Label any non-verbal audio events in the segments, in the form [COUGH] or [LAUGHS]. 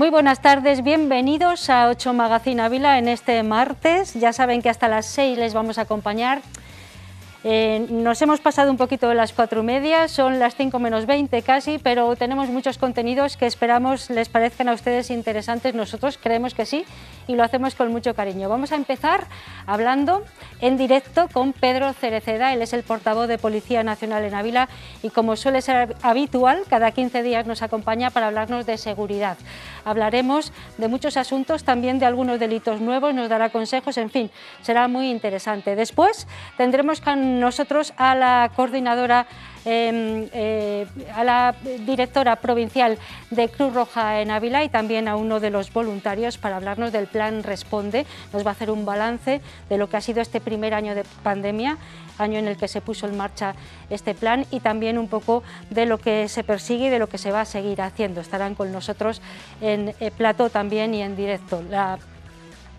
Muy buenas tardes, bienvenidos a 8 Magazine Ávila en este martes. Ya saben que hasta las 6 les vamos a acompañar eh, nos hemos pasado un poquito de las cuatro y media, son las cinco menos veinte casi, pero tenemos muchos contenidos que esperamos les parezcan a ustedes interesantes. Nosotros creemos que sí y lo hacemos con mucho cariño. Vamos a empezar hablando en directo con Pedro Cereceda. Él es el portavoz de Policía Nacional en Ávila y como suele ser habitual, cada 15 días nos acompaña para hablarnos de seguridad. Hablaremos de muchos asuntos, también de algunos delitos nuevos, nos dará consejos, en fin, será muy interesante. Después tendremos que nosotros a la coordinadora em, eh, a la directora provincial de Cruz Roja en Ávila y también a uno de los voluntarios para hablarnos del plan Responde. Nos va a hacer un balance de lo que ha sido este primer año de pandemia, año en el que se puso en marcha este plan y también un poco de lo que se persigue y de lo que se va a seguir haciendo. Estarán con nosotros en eh, plato también y en directo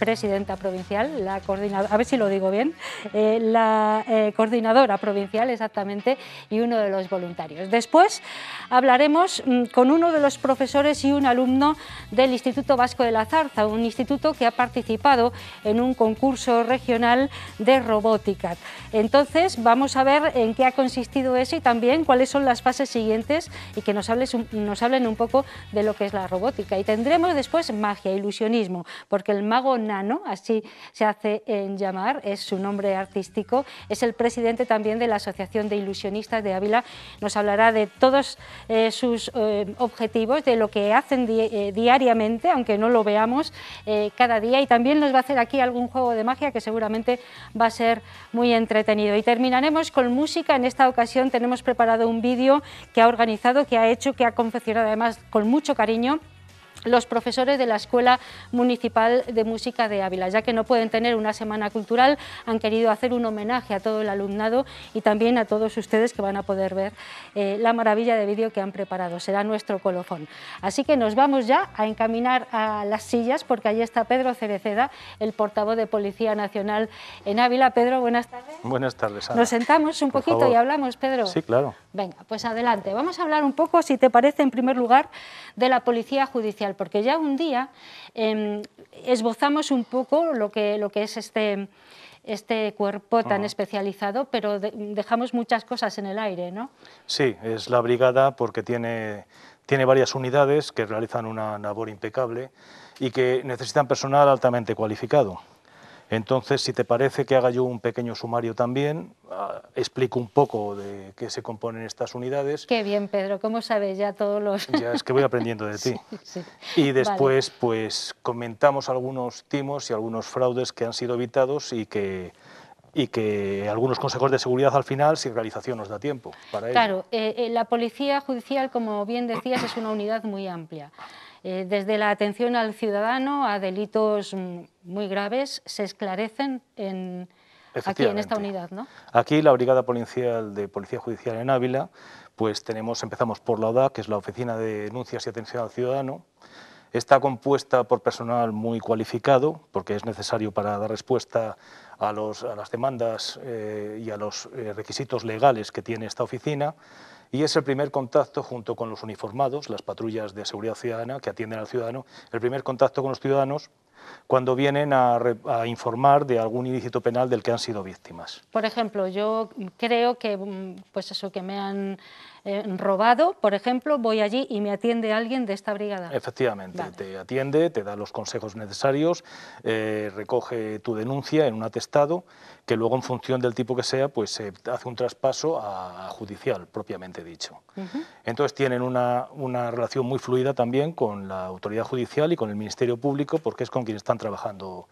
presidenta provincial, la coordinadora, a ver si lo digo bien, eh, la eh, coordinadora provincial exactamente y uno de los voluntarios. Después hablaremos mm, con uno de los profesores y un alumno del Instituto Vasco de la Zarza, un instituto que ha participado en un concurso regional de robótica. Entonces vamos a ver en qué ha consistido eso y también cuáles son las fases siguientes y que nos, hables, nos hablen un poco de lo que es la robótica. Y tendremos después magia, ilusionismo, porque el mago así se hace en llamar, es su nombre artístico. Es el presidente también de la Asociación de Ilusionistas de Ávila. Nos hablará de todos eh, sus eh, objetivos, de lo que hacen eh, diariamente, aunque no lo veamos cada día. Y también nos va a hacer aquí algún juego de magia que seguramente va a ser muy entretenido. Y terminaremos con música. En esta ocasión tenemos preparado un vídeo que ha organizado, que ha hecho, que ha confeccionado además con mucho cariño los profesores de la Escuela Municipal de Música de Ávila. Ya que no pueden tener una semana cultural, han querido hacer un homenaje a todo el alumnado y también a todos ustedes que van a poder ver eh, la maravilla de vídeo que han preparado. Será nuestro colofón. Así que nos vamos ya a encaminar a las sillas porque allí está Pedro Cereceda, el portavoz de Policía Nacional en Ávila. Pedro, buenas tardes. Buenas tardes. Ana. Nos sentamos un poquito y hablamos, Pedro. Sí, claro. Venga, pues adelante. Vamos a hablar un poco, si te parece, en primer lugar, de la Policía Judicial porque ya un día em, esbozamos un poco lo que, lo que es este, este cuerpo tan especializado, pero dejamos muchas cosas en el aire, ¿no? Sí, es la brigada porque tiene varias unidades que realizan una labor impecable y que necesitan personal altamente cualificado. Entonces, si te parece que haga yo un pequeño sumario también, ah, explico un poco de qué se componen estas unidades. Qué bien, Pedro, ¿cómo sabes ya todos los...? Ya es que voy aprendiendo de [LAUGHS] ti. Y después, pues, comentamos algunos timos y algunos fraudes que han sido evitados y que y que algunos consejos de seguridad al final, si realización nos da tiempo para ello. Claro, eh, eh, la policía judicial, como bien decías, es una unidad muy amplia. Eh, desde la atención al ciudadano a delitos mm, muy graves se esclarecen en, aquí en esta unidad, ¿no? Aquí la Brigada Policial de Policía Judicial en Ávila, pues tenemos, empezamos por la ODA, que es la Oficina de Denuncias y Atención al Ciudadano. Está compuesta por personal muy cualificado, porque es necesario para dar respuesta a, las demandas eh, y a los eh, requisitos legales que tiene esta oficina y es el primer contacto junto con los uniformados, las patrullas de seguridad ciudadana que atienden al ciudadano, el primer contacto con los ciudadanos cuando vienen a, informar de algún ilícito penal del que han sido víctimas. Por ejemplo, yo creo que, mm, pues eso, que me han eh, robado, por ejemplo, voy allí y me atiende alguien de esta brigada. Efectivamente, te atiende, te da los consejos necesarios, eh, recoge tu denuncia en un atestado que luego en función del tipo que sea, pues se hace un traspaso a, judicial, propiamente dicho. Entonces tienen una, una, relación muy fluida también con la autoridad judicial y con el Ministerio Público, porque es con quien están trabajando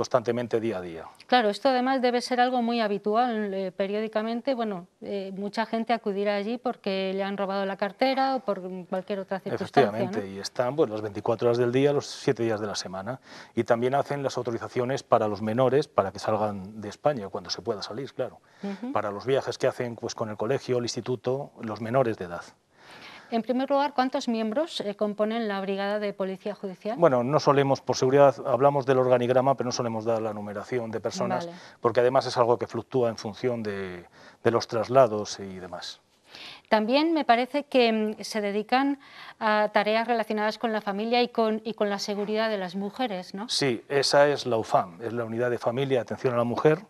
constantemente día a día. Claro, esto además debe ser algo muy habitual. Eh, periódicamente, bueno, eh, mucha gente acudirá allí porque le han robado la cartera o por cualquier otra circunstancia. Efectivamente, y están bueno, pues, las 24 horas del día, los 7 días de la semana. Y también hacen las autorizaciones para los menores para que salgan de España, cuando se pueda salir, claro. Para los viajes que hacen pues, con el colegio, el instituto, los menores de edad. En primer lugar, ¿cuántos miembros eh, componen la Brigada de Policía Judicial? Bueno, no solemos, por seguridad, hablamos del organigrama, pero no solemos dar la numeración de personas, porque además es algo que fluctúa en función de, los traslados y demás. También me parece que mm, se dedican a tareas relacionadas con la familia y con, y con la seguridad de las mujeres, ¿no? Sí, esa es la UFAM, es la Unidad de Familia Atención a la Mujer.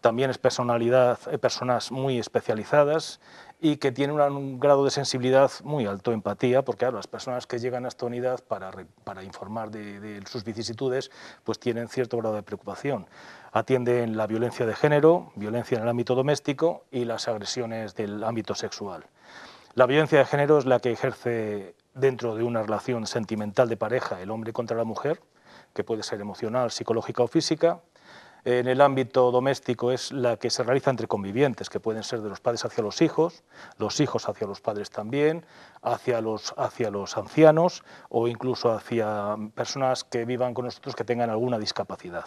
También es personalidad, eh, personas muy especializadas y que tiene un grado de sensibilidad muy alto, empatía, porque las personas que llegan a esta unidad para, informar de, sus vicisitudes, pues tienen cierto grado de preocupación. Atienden la violencia de género, violencia en el ámbito doméstico y las agresiones del ámbito sexual. La violencia de género es la que ejerce dentro de una relación sentimental de pareja el hombre contra la mujer, que puede ser emocional, psicológica o física, en el ámbito doméstico es la que se realiza entre convivientes, que pueden ser de los padres hacia los hijos, los hijos hacia los padres también, hacia los, hacia los ancianos o incluso hacia personas que vivan con nosotros que tengan alguna discapacidad.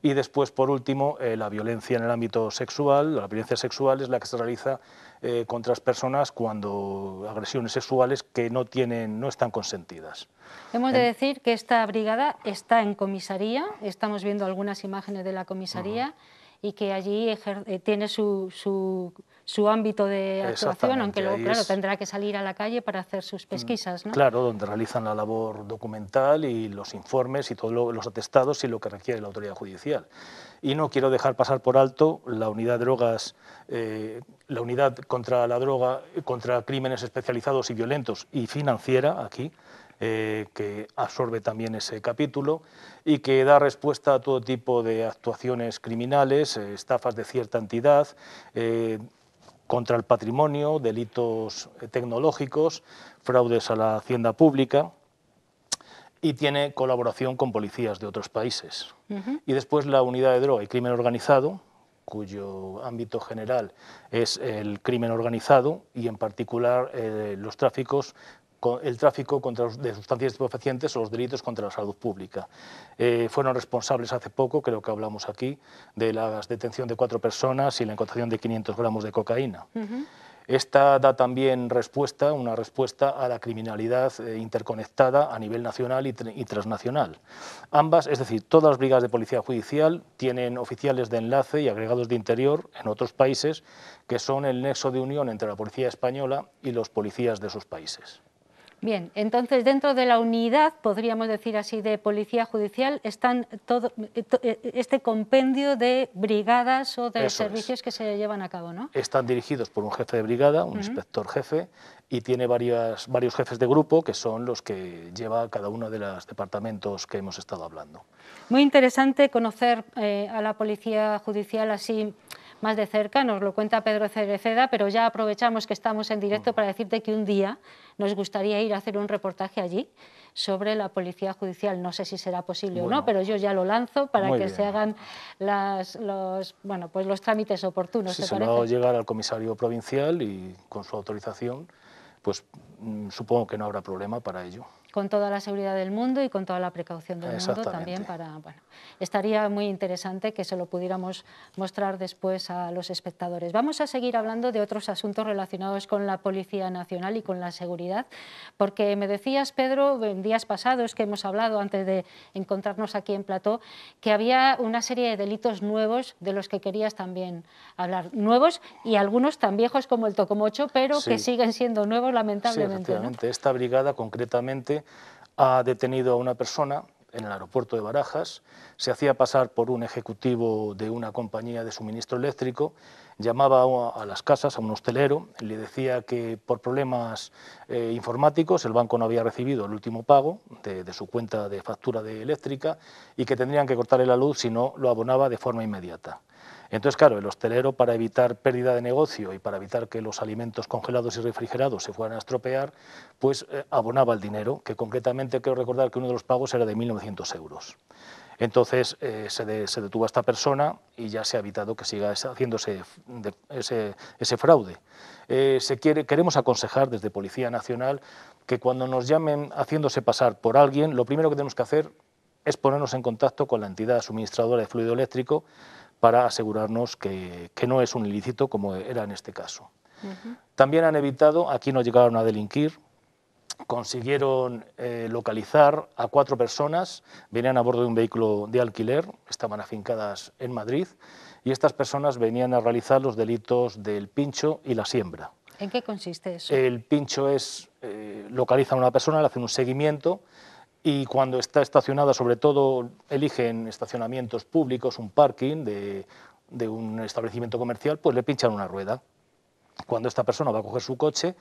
Y después, por último, eh, la violencia en el ámbito sexual. La violencia sexual es la que se realiza eh, contra las personas cuando agresiones sexuales que no, tienen, no están consentidas. Hemos de decir que esta brigada está en comisaría, estamos viendo algunas imágenes de la comisaría y que allí eh, tiene su su ámbito de actuación, aunque luego, claro, tendrá que salir a la calle para hacer sus mm, pesquisas. ¿no? Claro, donde realizan la labor documental y los informes y todos los atestados y lo que requiere la autoridad judicial. Y no quiero dejar pasar por alto la unidad de drogas, eh, la unidad contra la droga, contra crímenes especializados y violentos y financiera aquí, eh, que absorbe también ese capítulo y que da respuesta a todo tipo de actuaciones criminales, eh, estafas de cierta entidad, contra el patrimonio, delitos eh, tecnológicos, fraudes a la hacienda pública y tiene colaboración con policías de otros países. Y después la unidad de droga y crimen organizado, cuyo ámbito general es el crimen organizado y en particular eh, los tráficos el tráfico contra, de sustancias estupefacientes o los delitos contra la salud pública. Eh, fueron responsables hace poco, creo que hablamos aquí, de la detención de cuatro personas y la encontración de 500 gramos de cocaína. Esta da también respuesta, una respuesta a la criminalidad eh, interconectada a nivel nacional y, transnacional. Ambas, es decir, todas las brigadas de policía judicial tienen oficiales de enlace y agregados de interior en otros países que son el nexo de unión entre la policía española y los policías de sus países. Bien, entonces dentro de la unidad, podríamos decir así, de policía judicial, están todo eh, eh, este compendio de brigadas o de servicios que se llevan a cabo, ¿no? Están dirigidos por un jefe de brigada, un inspector jefe, y tiene varias, varios jefes de grupo que son los que lleva cada uno de los departamentos que hemos estado hablando. Muy interesante conocer eh, a la policía judicial así más de cerca, nos lo cuenta Pedro Cereceda, pero ya aprovechamos que estamos en directo oh. para decirte que un día nos gustaría ir a hacer un reportaje allí sobre la policía judicial. No sé si será posible o no, pero yo ya lo lanzo para que se hagan las, los, bueno, pues los trámites oportunos. Si se va llegar al comisario provincial y con su autorización, pues mm, supongo que no habrá problema para ello con toda la seguridad del mundo y con toda la precaución del mundo también para... Bueno, estaría muy interesante que se lo pudiéramos mostrar después a los espectadores. Vamos a seguir hablando de otros asuntos relacionados con la Policía Nacional y con la seguridad, porque me decías, Pedro, en días pasados que hemos hablado antes de encontrarnos aquí en Plató, que había una serie de delitos nuevos de los que querías también hablar. Nuevos y algunos tan viejos como el Tocomocho, pero que siguen siendo nuevos lamentablemente. Sí, Esta brigada concretamente ha detenido a una persona en el aeropuerto de Barajas, se hacía pasar por un ejecutivo de una compañía de suministro eléctrico, llamaba a las casas, a un hostelero, le decía que por problemas eh, informáticos el banco no había recibido el último pago de, de, su cuenta de factura de eléctrica y que tendrían que cortarle la luz si no lo abonaba de forma inmediata. Entonces, claro, el hostelero para evitar pérdida de negocio y para evitar que los alimentos congelados y refrigerados se fueran a estropear, pues eh, abonaba el dinero, que concretamente quiero recordar que uno de los pagos era de 1.900 euros. Entonces eh, se, detuvo a esta persona y ya se ha evitado que siga haciéndose ese, fraude. Eh, se quiere, queremos aconsejar desde Policía Nacional que cuando nos llamen haciéndose pasar por alguien, lo primero que tenemos que hacer es ponernos en contacto con la entidad suministradora de fluido eléctrico para asegurarnos que, no es un ilícito como era en este caso. También han evitado, aquí no llegaron a delinquir, consiguieron eh, localizar a cuatro personas, venían a bordo de un vehículo de alquiler, estaban afincadas en Madrid, y estas personas venían a realizar los delitos del pincho y la siembra. ¿En qué consiste eso? El pincho es, eh, localiza a una persona, le hacen un seguimiento, y cuando está estacionada, sobre todo, eligen estacionamientos públicos, un parking de, un establecimiento comercial, pues le pinchan una rueda. Cuando esta persona va a coger su coche,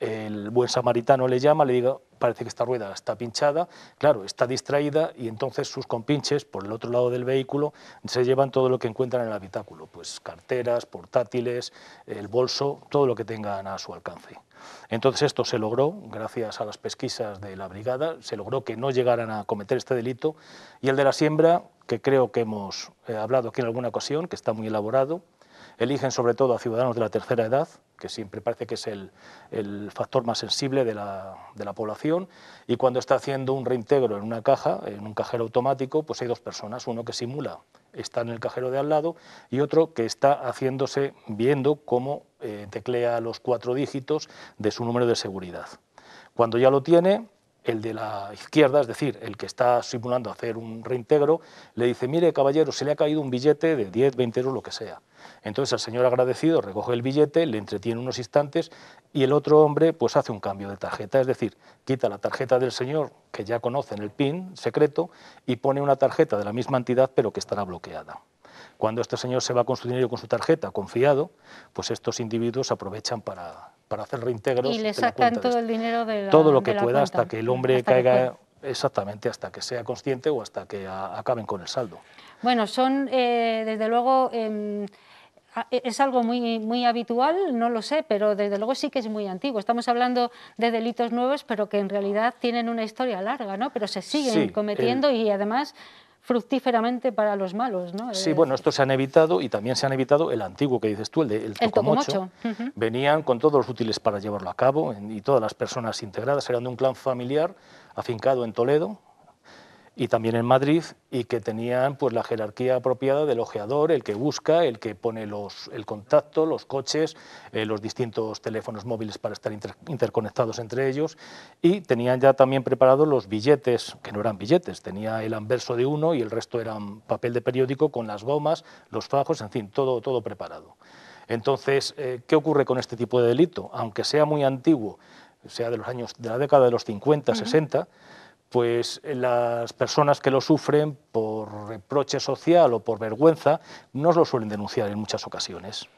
el buen samaritano le llama, le diga, parece que esta rueda está pinchada, claro, está distraída y entonces sus compinches por el otro lado del vehículo se llevan todo lo que encuentran en el habitáculo, pues carteras, portátiles, el bolso, todo lo que tengan a su alcance. Entonces esto se logró, gracias a las pesquisas de la brigada, se logró que no llegaran a cometer este delito y el de la siembra, que creo que hemos eh, hablado aquí en alguna ocasión, que está muy elaborado, eligen sobre todo a ciudadanos de la tercera edad, que siempre parece que es el, factor más sensible de la, población, y cuando está haciendo un reintegro en una caja, en un cajero automático, pues hay dos personas, uno que simula está en el cajero de al lado y otro que está haciéndose viendo cómo eh, teclea los cuatro dígitos de su número de seguridad. Cuando ya lo tiene, el de la izquierda, es decir, el que está simulando hacer un reintegro, le dice, mire caballero, se le ha caído un billete de 10, 20 euros, lo que sea. Entonces el señor agradecido recoge el billete, le entretiene unos instantes y el otro hombre pues hace un cambio de tarjeta, es decir, quita la tarjeta del señor que ya en el PIN secreto y pone una tarjeta de la misma entidad pero que estará bloqueada. Cuando este señor se va con su dinero con su tarjeta confiado, pues estos individuos aprovechan para para hacer reintegros. Y le sacan todo el dinero de la, Todo lo que pueda hasta que el hombre caiga, exactamente, hasta que sea consciente o hasta que acaben con el saldo. Bueno, son, eh, desde luego... Em, es algo muy, muy habitual, no lo sé, pero desde luego sí que es muy antiguo. Estamos hablando de delitos nuevos, pero que en realidad tienen una historia larga, ¿no? Pero se siguen cometiendo y además fructíferamente para los malos. ¿no? Sí, bueno, esto se han evitado y también se han evitado el antiguo que dices tú, el, de, el tocomocho. Venían con todos los útiles para llevarlo a cabo y todas las personas integradas eran de un clan familiar afincado en Toledo, y también en Madrid y que tenían pues la jerarquía apropiada del ojeador, el que busca, el que pone los, el contacto, los coches, eh, los distintos teléfonos móviles para estar interconectados entre ellos y tenían ya también preparados los billetes, que no eran billetes, tenía el anverso de uno y el resto eran papel de periódico con las gomas, los fajos, en fin, todo, todo preparado. Entonces, eh, ¿qué ocurre con este tipo de delito? Aunque sea muy antiguo, sea de los años de la década de los 50, 60, pues eh, las personas que lo sufren por reproche social o por vergüenza no lo suelen denunciar en muchas ocasiones.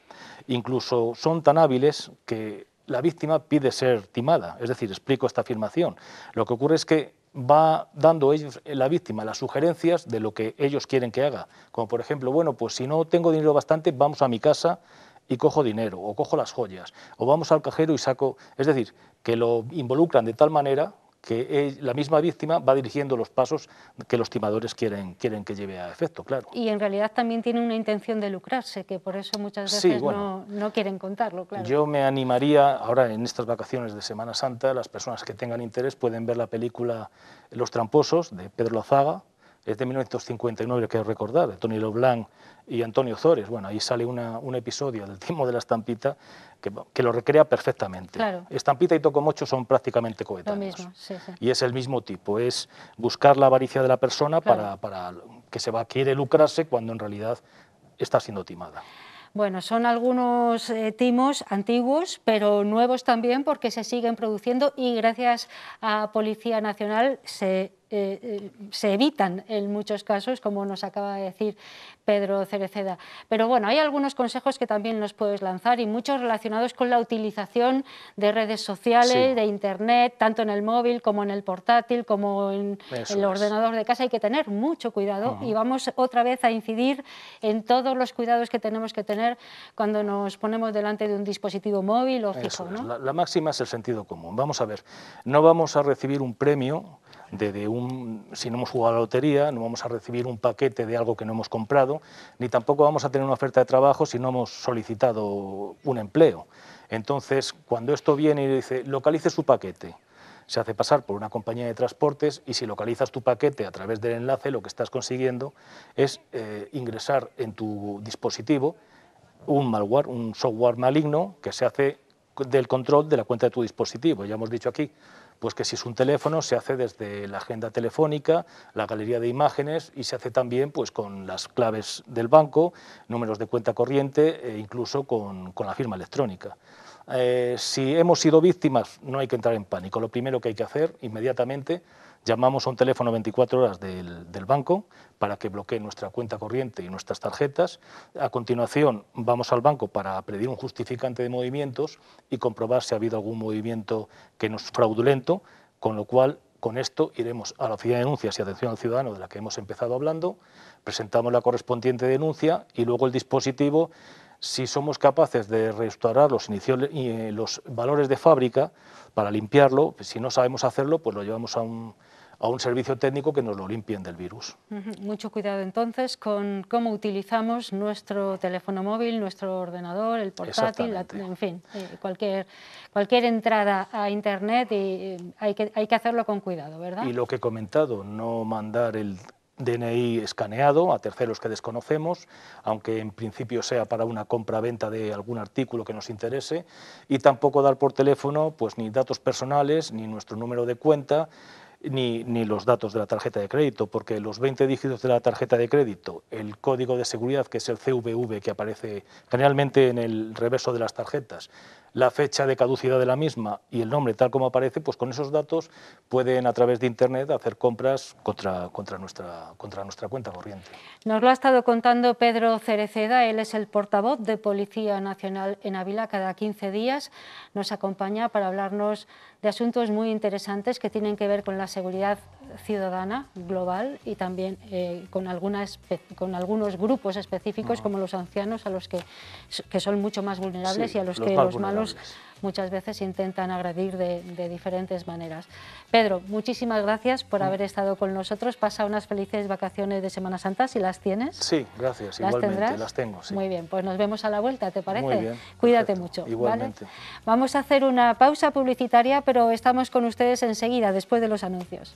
Incluso son tan hábiles que la víctima pide ser timada. Es decir, explico esta afirmación. Lo que ocurre es que va dando ellos, eh, la víctima las sugerencias de lo que ellos quieren que haga. Como por ejemplo, bueno, pues si no tengo dinero bastante, vamos a mi casa y cojo dinero, o cojo las joyas, o vamos al cajero y saco... Es decir, que lo involucran de tal manera que la misma víctima va dirigiendo los pasos que los timadores quieren, quieren que lleve a efecto, claro. Y en realidad también tiene una intención de lucrarse, que por eso muchas veces no, quieren contarlo, Yo me animaría, ahora en estas vacaciones de Semana Santa, las personas que tengan interés pueden ver la película Los tramposos, de Pedro Lozaga, es de 1959, que recordar, de Tony Leblanc y Antonio Zores. Bueno, ahí sale un episodio del timo de la estampita que, lo recrea perfectamente. Estampita y Tocomocho son prácticamente coetáneos. Lo mismo, sí, Y es el mismo tipo, es buscar la avaricia de la persona para, que se va, quiere lucrarse cuando en realidad está siendo timada. Bueno, son algunos eh, timos antiguos, pero nuevos también porque se siguen produciendo y gracias a Policía Nacional se eh, eh, se evitan en muchos casos, como nos acaba de decir Pedro Cereceda. Pero bueno, hay algunos consejos que también nos puedes lanzar y muchos relacionados con la utilización de redes sociales, de Internet, tanto en el móvil como en el portátil, como en el ordenador de casa. Hay que tener mucho cuidado y vamos otra vez a incidir en todos los cuidados que tenemos que tener cuando nos ponemos delante de un dispositivo móvil o fijo. la máxima es el sentido común. Vamos a ver, no vamos a recibir un premio si no hemos jugado a la lotería, no vamos a recibir un paquete de algo que no hemos comprado, ni tampoco vamos a tener una oferta de trabajo si no hemos solicitado un empleo. Entonces, cuando esto viene y dice, localice su paquete, se hace pasar por una compañía de transportes y si localizas tu paquete a través del enlace, lo que estás consiguiendo es eh, ingresar en tu dispositivo un malware, un software maligno que se hace del control de la cuenta de tu dispositivo. Ya hemos dicho aquí pues que si es un teléfono se hace desde la agenda telefónica, la galería de imágenes y se hace también pues, con las claves del banco, números de cuenta corriente e incluso con, la firma electrónica. Eh, si hemos sido víctimas, no hay que entrar en pánico. Lo primero que hay que hacer inmediatamente Llamamos a un teléfono 24 horas del, banco para que bloquee nuestra cuenta corriente y nuestras tarjetas. A continuación, vamos al banco para pedir un justificante de movimientos y comprobar si ha habido algún movimiento que nos fraudulento, con lo cual con esto iremos a la oficina de denuncias y atención al ciudadano de la que hemos empezado hablando, presentamos la correspondiente denuncia y luego el dispositivo, si somos capaces de restaurar los, eh, los valores de fábrica para limpiarlo, pues si no sabemos hacerlo, pues lo llevamos a un, a un servicio técnico que nos lo limpien del virus. Mucho cuidado entonces con cómo utilizamos nuestro teléfono móvil, nuestro ordenador, el portátil, en fin, eh, cualquier, cualquier entrada a Internet y eh, hay, que, hay que hacerlo con cuidado, ¿verdad? Y lo que he comentado, no mandar el DNI escaneado a terceros que desconocemos, aunque en principio sea para una compra-venta de algún artículo que nos interese, y tampoco dar por teléfono pues, ni datos personales, ni nuestro número de cuenta, ni, ni, los datos de la tarjeta de crédito, porque los 20 dígitos de la tarjeta de crédito, el código de seguridad, que es el CVV que aparece generalmente en el reverso de las tarjetas, la fecha de caducidad de la misma y el nombre tal como aparece, pues con esos datos pueden a través de Internet hacer compras contra, contra, nuestra, contra nuestra cuenta corriente. Nos lo ha estado contando Pedro Cereceda, él es el portavoz de Policía Nacional en Ávila. Cada 15 días nos acompaña para hablarnos de asuntos muy interesantes que tienen que ver con la seguridad ciudadana global y también eh, con, con algunos grupos específicos como los ancianos a los que, son mucho más vulnerables y a los que los malos muchas veces intentan agredir de, diferentes maneras. Pedro, muchísimas gracias por mm. haber estado con nosotros. Pasa unas felices vacaciones de Semana Santa, si las tienes. Sí, gracias. ¿Las igualmente, las tengo. Muy bien, pues nos vemos a la vuelta, ¿te parece? Muy bien, Cuídate mucho. Igualmente. Vamos a hacer una pausa publicitaria, pero estamos con ustedes enseguida, después de los anuncios.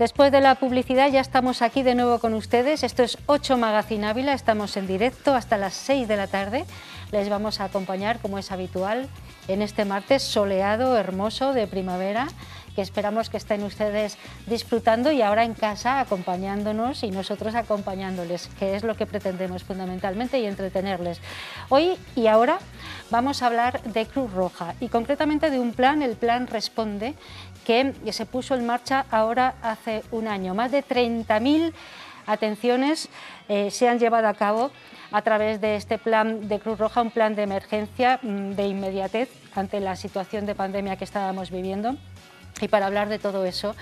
Después de la publicidad ya estamos aquí de nuevo con ustedes. Esto es 8 Magazine Ávila, estamos en directo hasta las 6 de la tarde. Les vamos a acompañar, como es habitual, en este martes soleado, hermoso, de primavera, que esperamos que estén ustedes disfrutando y ahora en casa acompañándonos y nosotros acompañándoles, que es lo que pretendemos fundamentalmente y entretenerles. Hoy y ahora vamos a hablar de Cruz Roja y concretamente de un plan, el plan Responde, que se puso en marcha ahora hace un año. Más de 30.000 atenciones eh, se han llevado a cabo a través de este plan de Cruz Roja, un plan de emergencia mm, de inmediatez ante la situación de pandemia que estábamos viviendo. Y para hablar de todo eso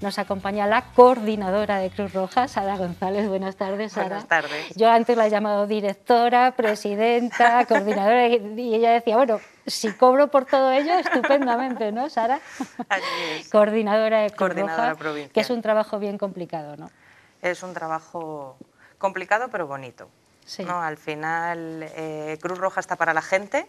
nos acompaña la coordinadora de Cruz Roja, Sara González. Buenas tardes, Sara. Buenas tardes. Yo antes la he llamado directora, presidenta, [LAUGHS] coordinadora, y ella decía, bueno, si cobro por todo ello, estupendamente, ¿no, Sara? [LAUGHS] Coordinadora de Cruz coordinadora Roja, provincial. que es un trabajo bien complicado, ¿no? Es un trabajo complicado, pero bonito. Sí. Al final, eh, Cruz Roja está para la gente,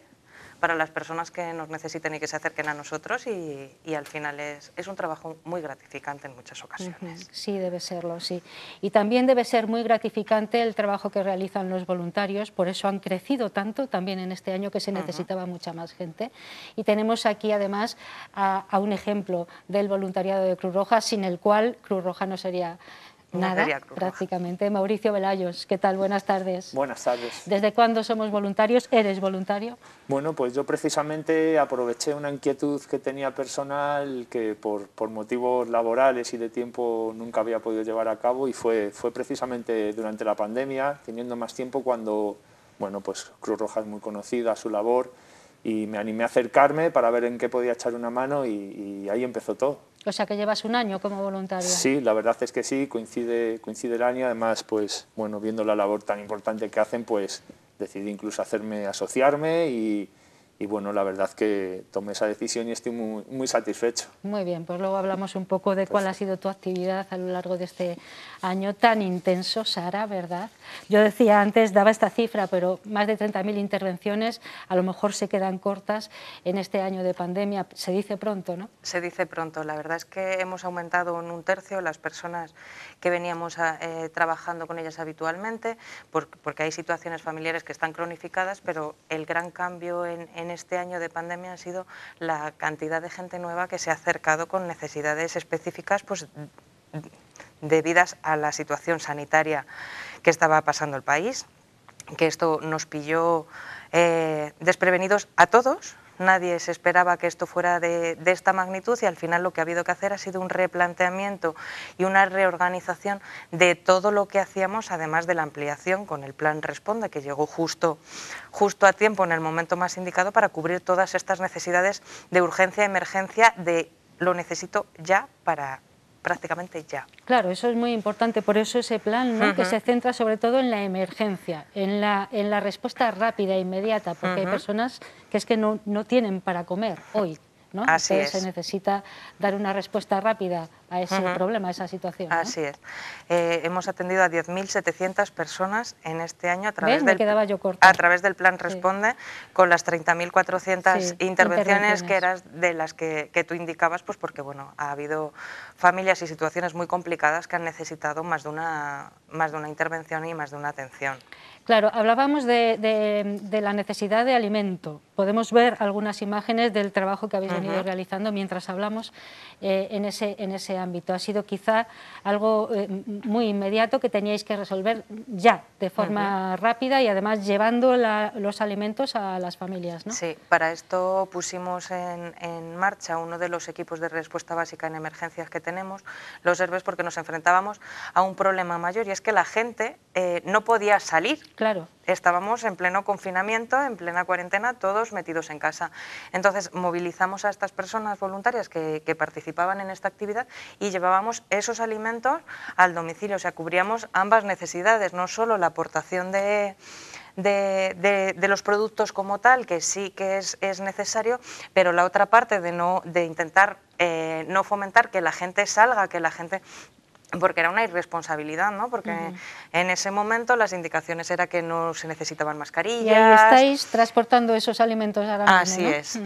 para las personas que nos necesiten y que se acerquen a nosotros y, al final es, un trabajo muy gratificante en muchas ocasiones. Sí, debe serlo, sí. Y también debe ser muy gratificante el trabajo que realizan los voluntarios, por eso han crecido tanto también en este año que se necesitaba mucha más gente. Y tenemos aquí además a un ejemplo del voluntariado de Cruz Roja, sin el cual Cruz Roja no sería Nada, prácticamente. Mauricio Velayos, ¿qué tal? Buenas tardes. Buenas tardes. ¿Desde cuándo somos voluntarios? ¿Eres voluntario? Bueno, pues yo precisamente aproveché una inquietud que tenía personal que por, por motivos laborales y de tiempo nunca había podido llevar a cabo y fue, fue precisamente durante la pandemia, teniendo más tiempo cuando, bueno, pues Cruz Roja es muy conocida, su labor, y me animé a acercarme para ver en qué podía echar una mano y ahí empezó todo. O sea que llevas un año como voluntaria. Sí, la verdad es que sí, coincide, coincide el año. Además, pues bueno, viendo la labor tan importante que hacen, pues decidí incluso hacerme asociarme y, y bueno, la verdad que tomé esa decisión y estoy muy, satisfecho. Muy bien, pues luego hablamos un poco de cuál ha sido tu actividad a lo largo de este año tan intenso, Sara, ¿verdad? Yo decía antes, daba esta cifra, pero más de 30.000 intervenciones a lo mejor se quedan cortas en este año de pandemia. Se dice pronto, ¿no? Se dice pronto. La verdad es que hemos aumentado en un tercio las personas que veníamos eh, trabajando con ellas habitualmente, porque hay situaciones familiares que están cronificadas, pero el gran cambio en en este año de pandemia han sido la cantidad de gente nueva que se ha acercado con necesidades específicas pues, debidas a la situación sanitaria que estaba pasando el país, que esto nos pilló eh, desprevenidos a todos, Nadie se esperaba que esto fuera de, esta magnitud y al final lo que ha habido que hacer ha sido un replanteamiento y una reorganización de todo lo que hacíamos, además de la ampliación con el plan Responde, que llegó justo, justo a tiempo en el momento más indicado para cubrir todas estas necesidades de urgencia, emergencia, de lo necesito ya para, prácticamente ya. Claro, eso es muy importante, por eso ese plan ¿no? que se centra sobre todo en la emergencia, en la, en la respuesta rápida e inmediata, porque hay personas que es que no, no tienen para comer hoy. Así Se necesita dar una respuesta rápida a ese problema, a esa situación. Así es. Eh, hemos atendido a 10.700 personas en este año a través, del, a través del Plan Responde, con las 30.400 intervenciones, que eras de las que, tú indicabas, pues porque bueno, ha habido familias y situaciones muy complicadas que han necesitado más de una, más de una intervención y más de una atención. Claro, hablábamos de, la necesidad de alimento. Podemos ver algunas imágenes del trabajo que habéis venido realizando mientras hablamos eh, en, ese, en ese ámbito. Ha sido quizá algo eh, muy inmediato que teníais que resolver ya, de forma rápida y además llevando los alimentos a las familias. ¿no? Sí, para esto pusimos en, marcha uno de los equipos de respuesta básica en emergencias que tenemos, los herbes, porque nos enfrentábamos a un problema mayor y es que la gente eh, no podía salir Claro. Estábamos en pleno confinamiento, en plena cuarentena, todos metidos en casa. Entonces movilizamos a estas personas voluntarias que, participaban en esta actividad y llevábamos esos alimentos al domicilio, o sea, cubríamos ambas necesidades, no solo la aportación de, los productos como tal, que sí que es, necesario, pero la otra parte de, no, de intentar eh, no fomentar que la gente salga, que la gente porque era una irresponsabilidad, ¿no? Porque en ese momento las indicaciones era que no se necesitaban mascarillas. Y ahí estáis transportando esos alimentos ahora Así ¿no? es.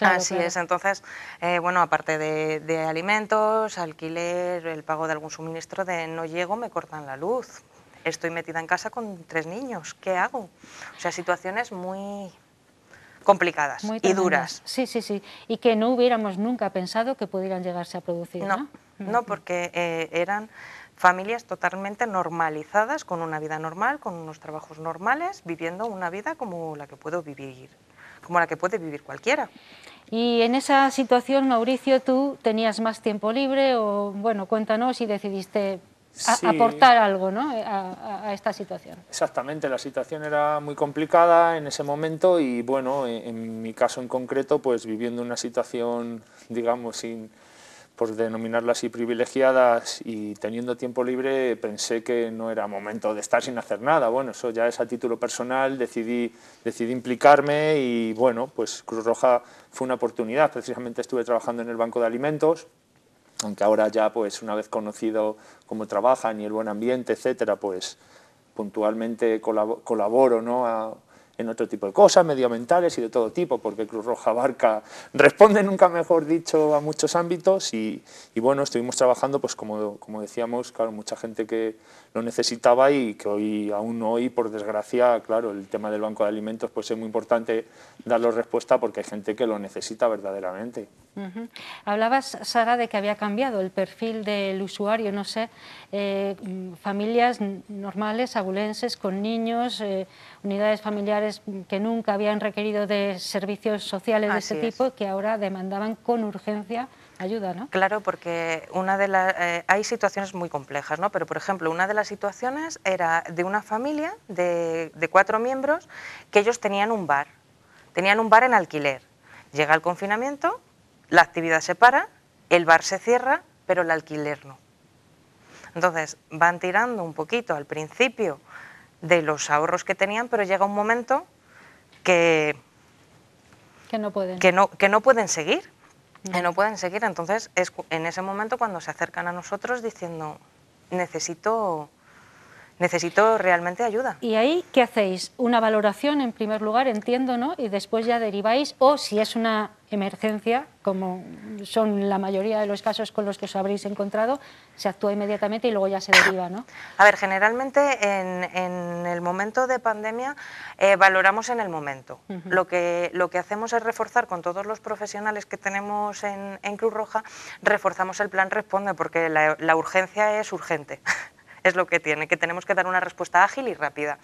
Así es, entonces, eh, bueno, aparte de, alimentos, alquiler, el pago de algún suministro, de no llego, me cortan la luz, estoy metida en casa con tres niños, ¿qué hago? O sea, situaciones muy complicadas y duras. Sí, sí, sí, y que no hubiéramos nunca pensado que pudieran llegarse a producir. ¿no? ¿no? porque eh, eran familias totalmente normalizadas, con una vida normal, con unos trabajos normales, viviendo una vida como la que puedo vivir, como la que puede vivir cualquiera. Y en esa situación, Mauricio, tú tenías más tiempo libre o, bueno, cuéntanos si decidiste aportar algo ¿no? Eh, a, esta situación. Exactamente, la situación era muy complicada en ese momento y, bueno, en mi caso en concreto, pues viviendo una situación, digamos, sin por denominarlas así, privilegiadas y teniendo tiempo libre, pensé que no era momento de estar sin hacer nada. Bueno, eso ya es a título personal, decidí, decidí implicarme y bueno, pues Cruz Roja fue una oportunidad. Precisamente estuve trabajando en el Banco de Alimentos, aunque ahora ya, pues una vez conocido cómo trabajan y el buen ambiente, etcétera, pues puntualmente colaboro, ¿no? en otro tipo de cosas, medioambientales y de todo tipo, porque Cruz Roja Barca responde nunca mejor dicho a muchos ámbitos y, bueno, estuvimos trabajando, pues como, como decíamos, claro, mucha gente que lo necesitaba y que hoy, aún hoy, por desgracia, claro, el tema del banco de alimentos pues es muy importante darle respuesta porque hay gente que lo necesita verdaderamente. Hablabas, Sara, de que había cambiado el perfil del usuario, no sé, eh, mm, familias normales, abulenses, con niños, eh, unidades familiares que nunca habían requerido de servicios sociales de ese tipo, que ahora demandaban con urgencia Ayuda, ¿no? Claro, porque una de eh, hay situaciones muy complejas, ¿no? Pero, por ejemplo, una de las situaciones era de una familia de, cuatro miembros que ellos tenían un bar, tenían un bar en alquiler. Llega el confinamiento, la actividad se para, el bar se cierra, pero el alquiler no. Entonces, van tirando un poquito al principio de los ahorros que tenían, pero llega un momento que... que no pueden seguir no pueden seguir. Entonces es en ese momento cuando se acercan a nosotros diciendo, necesito necesito realmente ayuda. ¿Y ahí qué hacéis? Una valoración en primer lugar, entiendo, ¿no? Y después ya deriváis, o si es una emergencia, como son la mayoría de los casos con los que os habréis encontrado, se actúa inmediatamente y luego ya se deriva, ¿no? A ver, generalmente en, el momento de pandemia eh, valoramos en el momento. lo, que, lo que hacemos es reforzar con todos los profesionales que tenemos en, Cruz Roja, reforzamos el plan Responde, porque la, la urgencia es urgente. [LAUGHS] es lo que tiene, que tenemos que dar una respuesta ágil y rápida.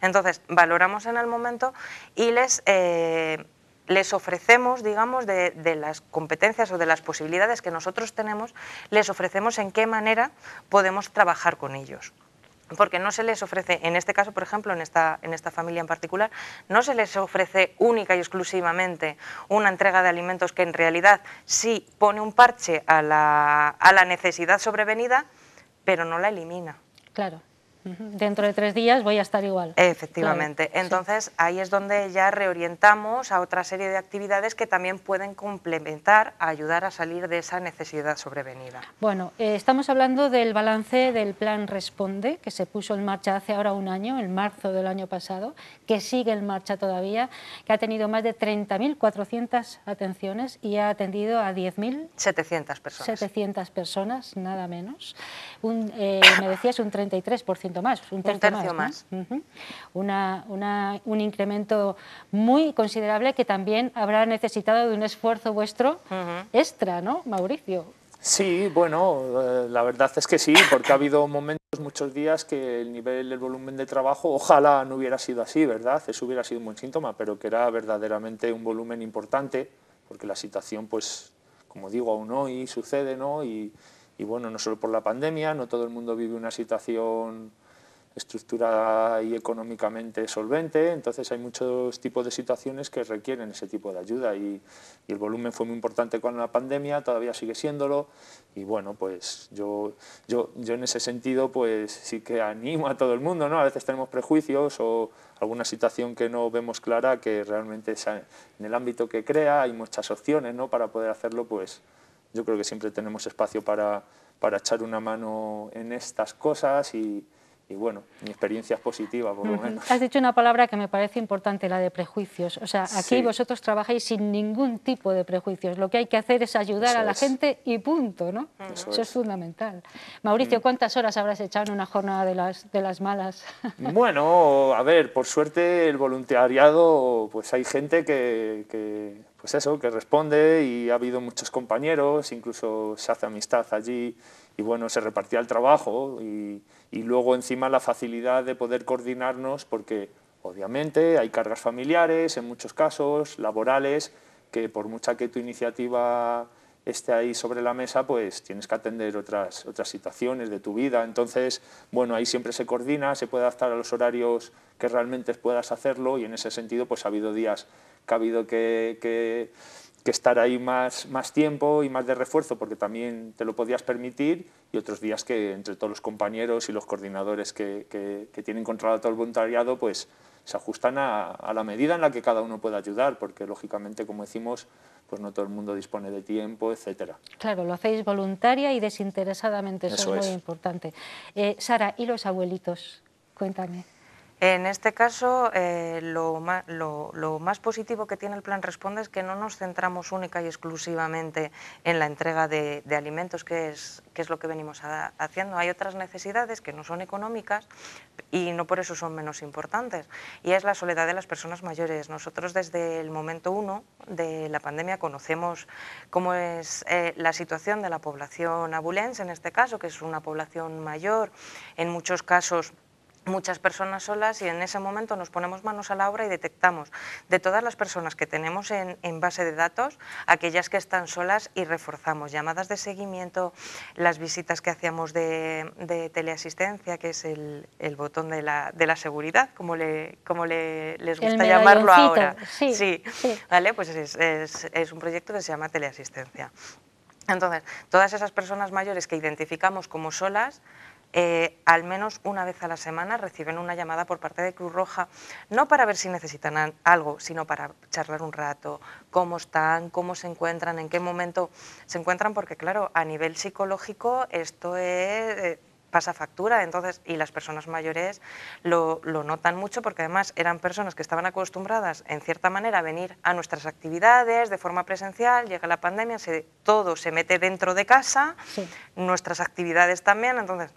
Entonces, valoramos en el momento y les... Eh, les ofrecemos, digamos, de, las competencias o de las posibilidades que nosotros tenemos, les ofrecemos en qué manera podemos trabajar con ellos. Porque no se les ofrece, en este caso, por ejemplo, en esta, en esta familia en particular, no se les ofrece única y exclusivamente una entrega de alimentos que en realidad sí pone un parche a la, a la necesidad sobrevenida, pero no la elimina. Claro. Dentro de tres días voy a estar igual. Efectivamente. Entonces ahí es donde ya reorientamos a otra serie de actividades que también pueden complementar, ayudar a salir de esa necesidad sobrevenida. Bueno, eh, estamos hablando del balance del plan Responde, que se puso en marcha hace ahora un año, en marzo del año pasado, que sigue en marcha todavía, que ha tenido más de 30.400 atenciones y ha atendido a 10.700 personas. 700 personas, nada menos. Un, eh, me decías un 33% más, un tercio, más. una, un incremento muy considerable que también habrá necesitado de un esfuerzo vuestro extra, ¿no, Mauricio? Sí, bueno, eh, la verdad es que sí, porque ha habido momentos, muchos días, que el nivel, el volumen de trabajo, ojalá no hubiera sido así, ¿verdad? Eso hubiera sido un buen síntoma, pero que era verdaderamente un volumen importante, porque la situación, pues, como digo, aún hoy sucede, ¿no? y bueno, no solo por la pandemia, no todo el mundo vive una situación estructurada y económicamente solvente, entonces hay muchos tipos de situaciones que requieren ese tipo de ayuda y, el volumen fue muy importante con la pandemia, todavía sigue siéndolo y bueno, pues yo, yo, yo en ese sentido pues sí que animo a todo el mundo, ¿no? A veces tenemos prejuicios o alguna situación que no vemos clara que realmente en el ámbito que crea hay muchas opciones, ¿no? Para poder hacerlo pues yo creo que siempre tenemos espacio para, para echar una mano en estas cosas y y bueno, mi experiencia es positiva por lo menos. Has dicho una palabra que me parece importante, la de prejuicios. O sea, aquí vosotros trabajáis sin ningún tipo de prejuicios. Lo que hay que hacer es ayudar a la gente y punto, ¿no? Eso, es. fundamental. Mauricio, mm. ¿cuántas horas habrás echado en una jornada de las, de las malas? [LAUGHS] Bueno, a ver, por suerte el voluntariado, pues hay gente que, que pues eso, que responde y ha habido muchos compañeros, incluso se hace amistad allí y bueno, se repartía el trabajo y, luego encima la facilidad de poder coordinarnos porque obviamente hay cargas familiares en muchos casos, laborales, que por mucha que tu iniciativa esté ahí sobre la mesa, pues tienes que atender otras, otras situaciones de tu vida. Entonces, bueno, ahí siempre se coordina, se puede adaptar a los horarios que realmente puedas hacerlo y en ese sentido, pues ha habido días que ha habido que que estar ahí más, más tiempo y más de refuerzo porque también te lo podías permitir y otros días que entre todos los compañeros y los coordinadores que, tienen controlado todo el voluntariado pues se ajustan a, la medida en la que cada uno pueda ayudar porque lógicamente como decimos pues no todo el mundo dispone de tiempo, etcétera. Claro, lo hacéis voluntaria y desinteresadamente, eso, es, muy importante. Eh, Sara, ¿y los abuelitos? Cuéntame. En este caso, eh, lo, más positivo que tiene el plan Responde es que no nos centramos única y exclusivamente en la entrega de, alimentos, que es, lo que venimos haciendo. Hay otras necesidades que no son económicas y no por eso son menos importantes, y es la soledad de las personas mayores. Nosotros desde el momento uno de la pandemia conocemos cómo es eh, la situación de la población abulense, en este caso, que es una población mayor, en muchos casos muchas personas solas y en ese momento nos ponemos manos a la obra y detectamos de todas las personas que tenemos en, base de datos, aquellas que están solas y reforzamos llamadas de seguimiento, las visitas que hacíamos de, teleasistencia, que es el, botón de la, seguridad, como, le, como les gusta llamarlo ahora. Sí, ¿Vale? Pues es un proyecto que se llama teleasistencia. Entonces, todas esas personas mayores que identificamos como solas, eh, al menos una vez a la semana reciben una llamada por parte de Cruz Roja, no para ver si necesitan algo, sino para charlar un rato, cómo están, cómo se encuentran, en qué momento se encuentran, porque claro, a nivel psicológico esto es... Eh, pasa factura, entonces, y las personas mayores lo, notan mucho porque además eran personas que estaban acostumbradas, en cierta manera, a venir a nuestras actividades de forma presencial, llega la pandemia, se, todo se mete dentro de casa, nuestras actividades también, entonces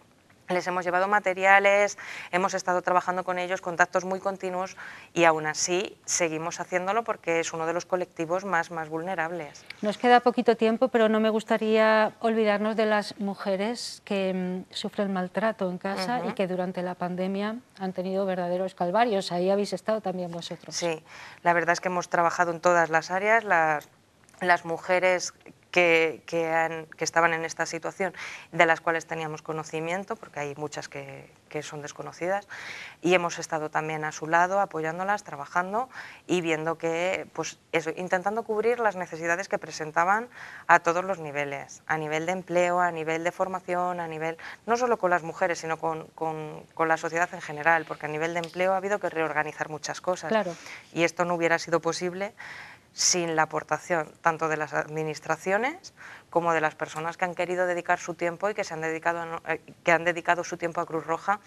les hemos llevado materiales, hemos estado trabajando con ellos, contactos muy continuos y aún así seguimos haciéndolo porque es uno de los colectivos más, más vulnerables. Nos queda poquito tiempo, pero no me gustaría olvidarnos de las mujeres que mm, sufren maltrato en casa y que durante la pandemia han tenido verdaderos calvarios. Ahí habéis estado también vosotros. Sí, la verdad es que hemos trabajado en todas las áreas. Las, las mujeres que, han, que, estaban en esta situación, de las cuales teníamos conocimiento, porque hay muchas que, son desconocidas, y hemos estado también a su lado apoyándolas, trabajando y viendo que, pues intentando cubrir las necesidades que presentaban a todos los niveles, a nivel de empleo, a nivel de formación, a nivel, no solo con las mujeres, sino con, con, con la sociedad en general, porque a nivel de empleo ha habido que reorganizar muchas cosas. Claro. Y esto no hubiera sido posible sin la aportación tanto de las administraciones como de las personas que han querido dedicar su tiempo y que, se han, dedicado, eh, que han dedicado su tiempo a Cruz Roja,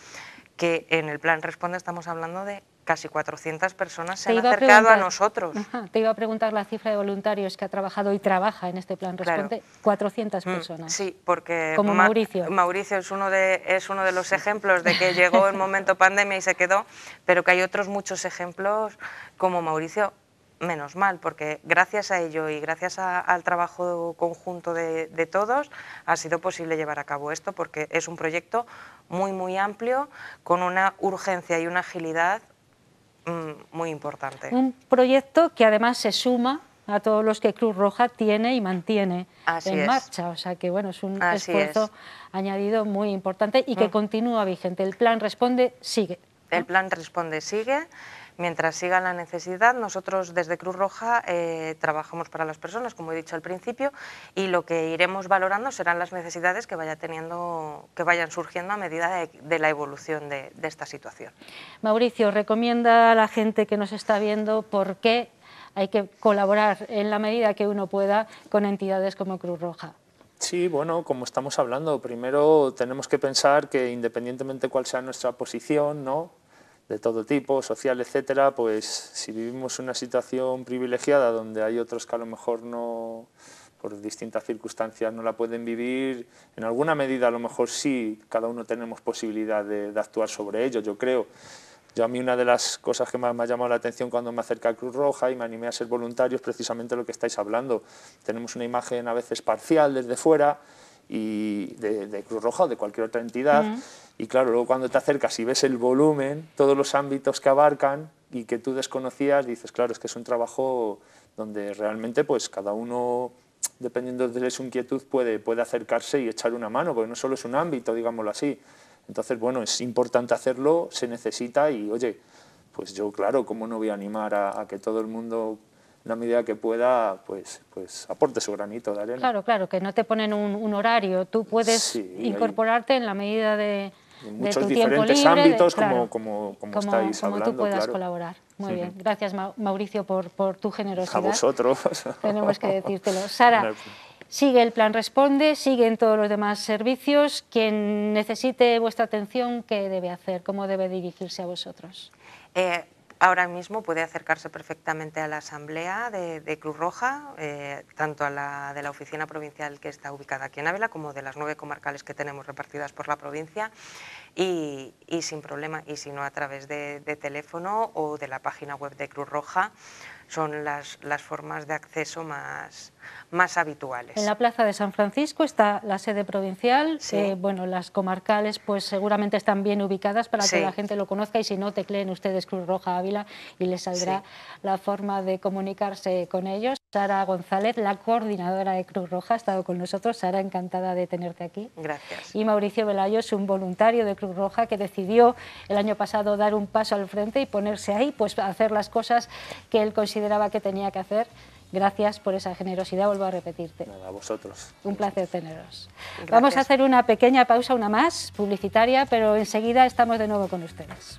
que en el Plan Responde estamos hablando de casi 400 personas se han acercado a, nosotros. te iba a preguntar la cifra de voluntarios que ha trabajado y trabaja en este Plan Responde, 400 mm, personas. Sí, porque Como Mauricio. Mauricio es uno, de, es uno de los ejemplos de que llegó el momento [LAUGHS] pandemia y se quedó, pero que hay otros muchos ejemplos como Mauricio menos mal, porque gracias a ello y gracias al trabajo conjunto de, todos ha sido posible llevar a cabo esto, porque es un proyecto muy, muy amplio, con una urgencia y una agilidad mm, muy importante. Un proyecto que además se suma a todos los que Cruz Roja tiene y mantiene en marcha. O sea que bueno, es un esfuerzo añadido muy importante y que mm. continúa vigente. El plan responde, sigue. El plan responde, sigue. Mientras siga la necesidad, nosotros desde Cruz Roja eh, trabajamos para las personas, como he dicho al principio, y lo que iremos valorando serán las necesidades que, vaya teniendo, que vayan surgiendo a medida de, la evolución de, esta situación. Mauricio, recomienda a la gente que nos está viendo por qué hay que colaborar en la medida que uno pueda con entidades como Cruz Roja. Sí, bueno, como estamos hablando, primero tenemos que pensar que independientemente cuál sea nuestra posición, ¿no? de todo tipo, social, etcétera, pues si vivimos una situación privilegiada donde hay otros que a lo mejor no, por distintas circunstancias no la pueden vivir, en alguna medida a lo mejor sí, cada uno tenemos posibilidad de, actuar sobre ello, yo creo. Yo a mí una de las cosas que más me ha llamado la atención cuando me acerqué a Cruz Roja y me animé a ser voluntario es precisamente lo que estáis hablando. Tenemos una imagen a veces parcial desde fuera y de, Cruz Roja o de cualquier otra entidad. Y claro, luego cuando te acercas y ves el volumen, todos los ámbitos que abarcan y que tú desconocías, dices, claro, es que es un trabajo donde realmente pues cada uno, dependiendo de su inquietud, puede, puede acercarse y echar una mano, porque no solo es un ámbito, digámoslo así. Entonces, bueno, es importante hacerlo, se necesita y, oye, pues yo, claro, ¿cómo no voy a animar a, que todo el mundo en la medida que pueda, pues, pues aporte su granito Claro, claro, que no te ponen un, horario, tú puedes incorporarte en la medida de, muchos diferentes ámbitos, como, como, como, estáis como tú puedas colaborar. Muy bien, gracias Mauricio por, por, tu generosidad. A vosotros. [LAUGHS] Tenemos que decírtelo. Sara, sigue el plan Responde, sigue en todos los demás servicios. Quien necesite vuestra atención, ¿qué debe hacer? ¿Cómo debe dirigirse a vosotros? Eh, ahora mismo puede acercarse perfectamente a la Asamblea de, Cruz Roja, eh, tanto a la de la oficina provincial que está ubicada aquí en Ávila, como de las nueve comarcales que tenemos repartidas por la provincia, y, sin problema, y si no a través de, teléfono o de la página web de Cruz Roja, son las, las formas de acceso más, más habituales. En la Plaza de San Francisco está la sede provincial, bueno, las comarcales pues seguramente están bien ubicadas para que la gente lo conozca y si no te tecleen ustedes Cruz Roja Ávila y les saldrá la forma de comunicarse con ellos. Sara González, la coordinadora de Cruz Roja, ha estado con nosotros. Sara, encantada de tenerte aquí. Gracias. Y Mauricio es un voluntario de Cruz Roja que decidió el año pasado dar un paso al frente y ponerse ahí, pues hacer las cosas que él consideraba que tenía que hacer Gracias por esa generosidad, vuelvo a repetirte. a vosotros. Un placer teneros. Vamos a hacer una pequeña pausa, una más, publicitaria, pero enseguida estamos de nuevo con ustedes.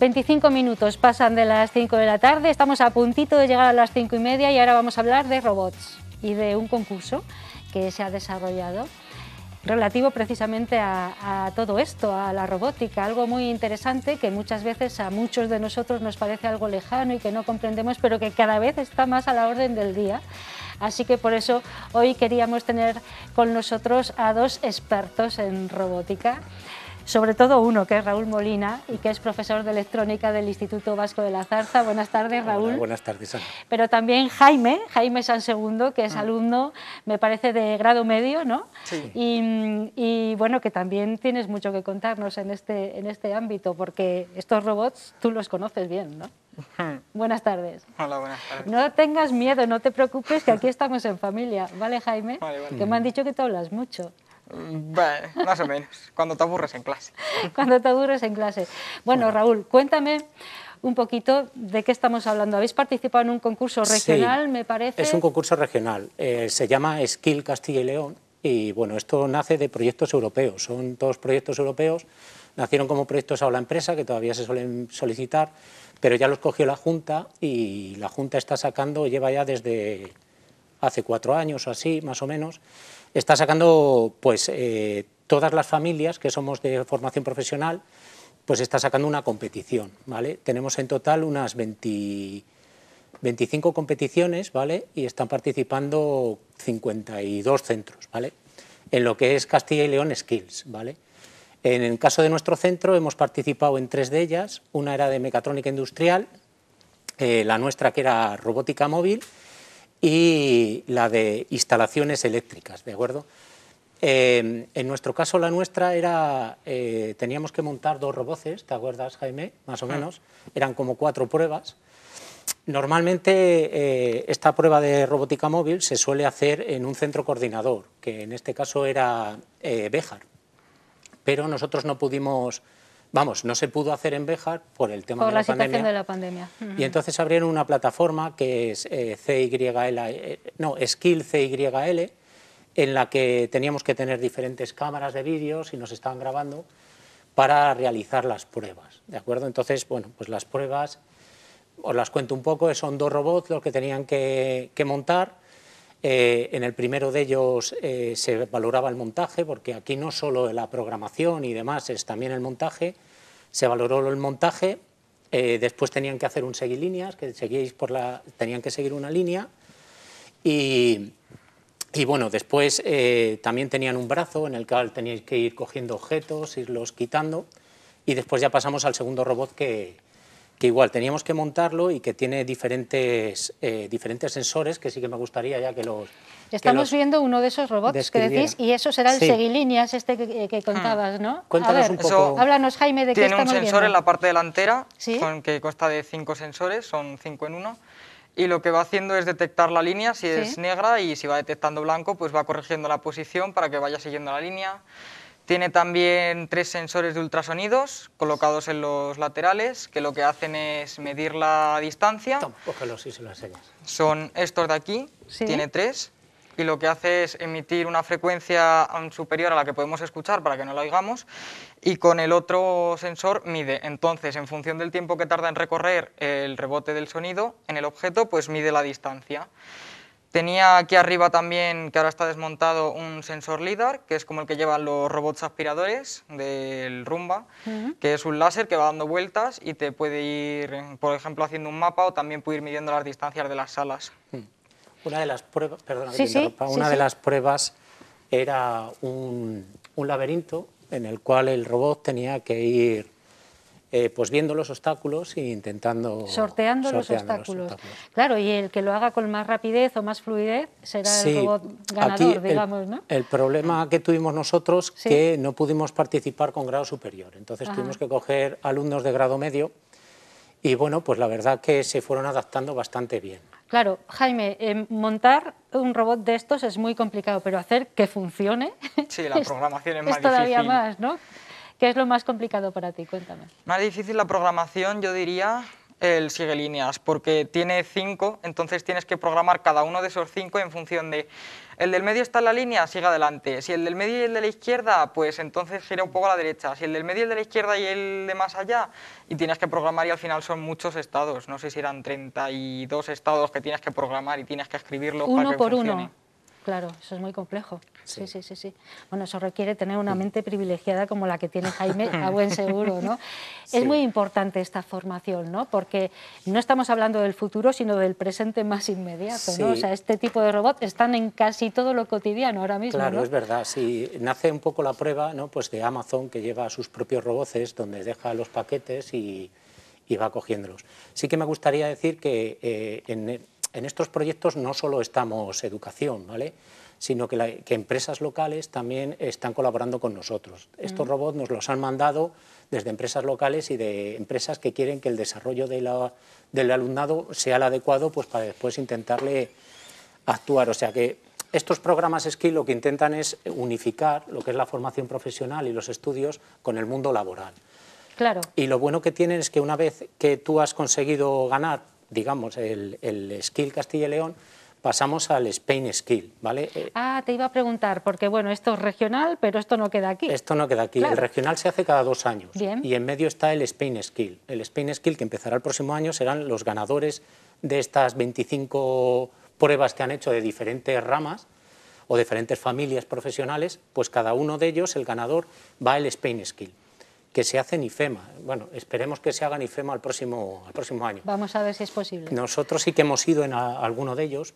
25 minutos pasan de las 5 de la tarde, estamos a puntito de llegar a las 5 y media y ahora vamos a hablar de robots y de un concurso que se ha desarrollado relativo precisamente a, a, todo esto, a la robótica, algo muy interesante que muchas veces a muchos de nosotros nos parece algo lejano y que no comprendemos, pero que cada vez está más a la orden del día. Así que por eso hoy queríamos tener con nosotros a dos expertos en robótica sobre todo uno, que es Raúl Molina y que es profesor de electrónica del Instituto Vasco de la Zarza. Buenas tardes, Raúl. buenas tardes, Pero también Jaime, Jaime San Segundo, que es ah. alumno, me parece, de grado medio, ¿no? Sí. Y, bueno, que también tienes mucho que contarnos en este, en este ámbito, porque estos robots tú los conoces bien, ¿no? [LAUGHS] buenas tardes. Hola, buenas tardes. No tengas miedo, no te preocupes, que aquí estamos en familia. ¿Vale, Jaime? Vale, Que me han dicho que te hablas mucho. Mm, más o menos, cuando te aburres en clase. [LAUGHS] Cuando te aburres en clase. Bueno, Raúl, cuéntame un poquito de qué estamos hablando. Habéis participado en un concurso regional, me parece. Es un concurso regional, eh, se llama Skill Castilla y León y bueno, esto nace de proyectos europeos, son todos proyectos europeos, nacieron como proyectos a la empresa que todavía se suelen solicitar, pero ya los cogió la Junta y la Junta está sacando, lleva ya desde hace cuatro años o así, más o menos, está sacando pues, eh, todas las familias que somos de formación profesional, pues está sacando una competición. ¿vale? Tenemos en total unas 20, 25 competiciones ¿vale? y están participando 52 centros ¿vale? en lo que es Castilla y León Skills. ¿vale? En el caso de nuestro centro hemos participado en tres de ellas, una era de mecatrónica industrial, eh, la nuestra que era robótica móvil y la de instalaciones eléctricas, ¿de acuerdo? Eh, en nuestro caso, la nuestra era, eh, teníamos que montar dos roboces, ¿te acuerdas, Jaime? Más o menos, eran como cuatro pruebas. Normalmente eh, esta prueba de robótica móvil se suele hacer en un centro coordinador, que en este caso era Béjar, pero nosotros no pudimos Vamos, no se pudo hacer en Béjar por el tema de, la la situación de, la pandemia. Y entonces abrieron una plataforma que es eh, CYL, eh, no, Skill CYL, en la que teníamos que tener diferentes cámaras de vídeos y nos estaban grabando para realizar las pruebas, ¿de acuerdo? Entonces, bueno, pues las pruebas, os las cuento un poco, son dos robots los que tenían que, montar. Eh, en el primero de ellos eh, se valoraba el montaje, porque aquí no solo la programación y demás, es también el montaje se valoró el montaje, eh, después tenían que hacer un seguilíneas, que seguíais por la, tenían que seguir una línea, y, bueno, después eh, también tenían un brazo en el cual teníais que ir cogiendo objetos, irlos quitando, y después ya pasamos al segundo robot que, igual teníamos que montarlo y que tiene diferentes, eh, diferentes sensores que sí que me gustaría ya que los... Estamos viendo uno de esos robots que decís y eso será el seguilíneas este que, que hmm. contabas, ¿no? Cuéntanos un poco. Háblanos, Jaime, de qué estamos Tiene un sensor en la parte delantera con, que consta de cinco sensores, son cinco en uno y lo que va haciendo es detectar la línea si es negra y si va detectando blanco pues va corrigiendo la posición para que vaya siguiendo la línea. Tiene también tres sensores de ultrasonidos colocados en los laterales que lo que hacen es medir la distancia. Son estos de aquí, tiene tres, y lo que hace es emitir una frecuencia superior a la que podemos escuchar para que no la oigamos y con el otro sensor mide. Entonces, en función del tiempo que tarda en recorrer el rebote del sonido en el objeto, pues mide la distancia. Tenía aquí arriba también, que ahora está desmontado, un sensor LIDAR, que es como el que llevan los robots aspiradores del Rumba, que es un láser que va dando vueltas y te puede ir, por ejemplo, haciendo un mapa o también puede ir midiendo las distancias de las salas. Hmm. Una de las pruebas, una de las pruebas era un laberinto en el cual el robot tenía que ir eh, pues viendo los obstáculos e intentando... Sorteando, los, obstáculos. Claro, y el que lo haga con más rapidez o más fluidez será el robot ganador, digamos, ¿no? El problema que tuvimos nosotros que no pudimos participar con grado superior, entonces tuvimos que coger alumnos de grado medio y bueno, pues la verdad que se fueron adaptando bastante bien. Claro, Jaime, eh, montar un robot de estos es muy complicado, pero hacer que funcione... la [LAUGHS] programación es, todavía más, ¿no? ¿Qué es lo más complicado para ti? Cuéntame. Más difícil la programación, yo diría, el sigue líneas, porque tiene cinco, entonces tienes que programar cada uno de esos cinco en función de el del medio está en la línea, sigue adelante. Si el del medio y el de la izquierda, pues entonces gira un poco a la derecha. Si el del medio y el de la izquierda y el de más allá, y tienes que programar y al final son muchos estados. No sé si eran 32 estados que tienes que programar y tienes que escribirlo uno por uno. Claro, eso es muy complejo. Sí. sí, sí, sí. Bueno, eso requiere tener una mente privilegiada como la que tiene Jaime, a buen [LAUGHS] seguro, ¿no? Es muy importante esta formación, ¿no? Porque no estamos hablando del futuro, sino del presente más inmediato, ¿no? O sea, este tipo de robots están en casi todo lo cotidiano ahora mismo, Claro, es verdad. Sí, nace un poco la prueba, ¿no? Pues de Amazon, que lleva sus propios robots, donde deja los paquetes y, va cogiéndolos. Sí que me gustaría decir que eh, en, en estos proyectos no solo estamos educación, ¿vale? sino que, empresas locales también están colaborando con nosotros. Estos mm. robots nos los han mandado desde empresas locales y de empresas que quieren que el desarrollo del alumnado sea el adecuado pues, para después intentarle actuar. O sea que estos programas Skill lo que intentan es unificar lo que es la formación profesional y los estudios con el mundo laboral. Claro. Y lo bueno que tienen es que una vez que tú has conseguido ganar digamos, el, skill Castilla y León, pasamos al Spain Skill, ¿vale? Eh, ah, te iba a preguntar, porque bueno, esto es regional, pero esto no queda aquí. Esto no queda aquí. El regional se hace cada dos años. Bien. Y en medio está el Spain Skill. El Spain Skill, que empezará el próximo año, serán los ganadores de estas 25 pruebas que han hecho de diferentes ramas o diferentes familias profesionales, pues cada uno de ellos, el ganador, va al Spain Skill que se hacen IFEMA. Bueno, esperemos que se hagan IFEMA al próximo, al próximo año. Vamos a ver si es posible. Nosotros sí que hemos ido en alguno de ellos,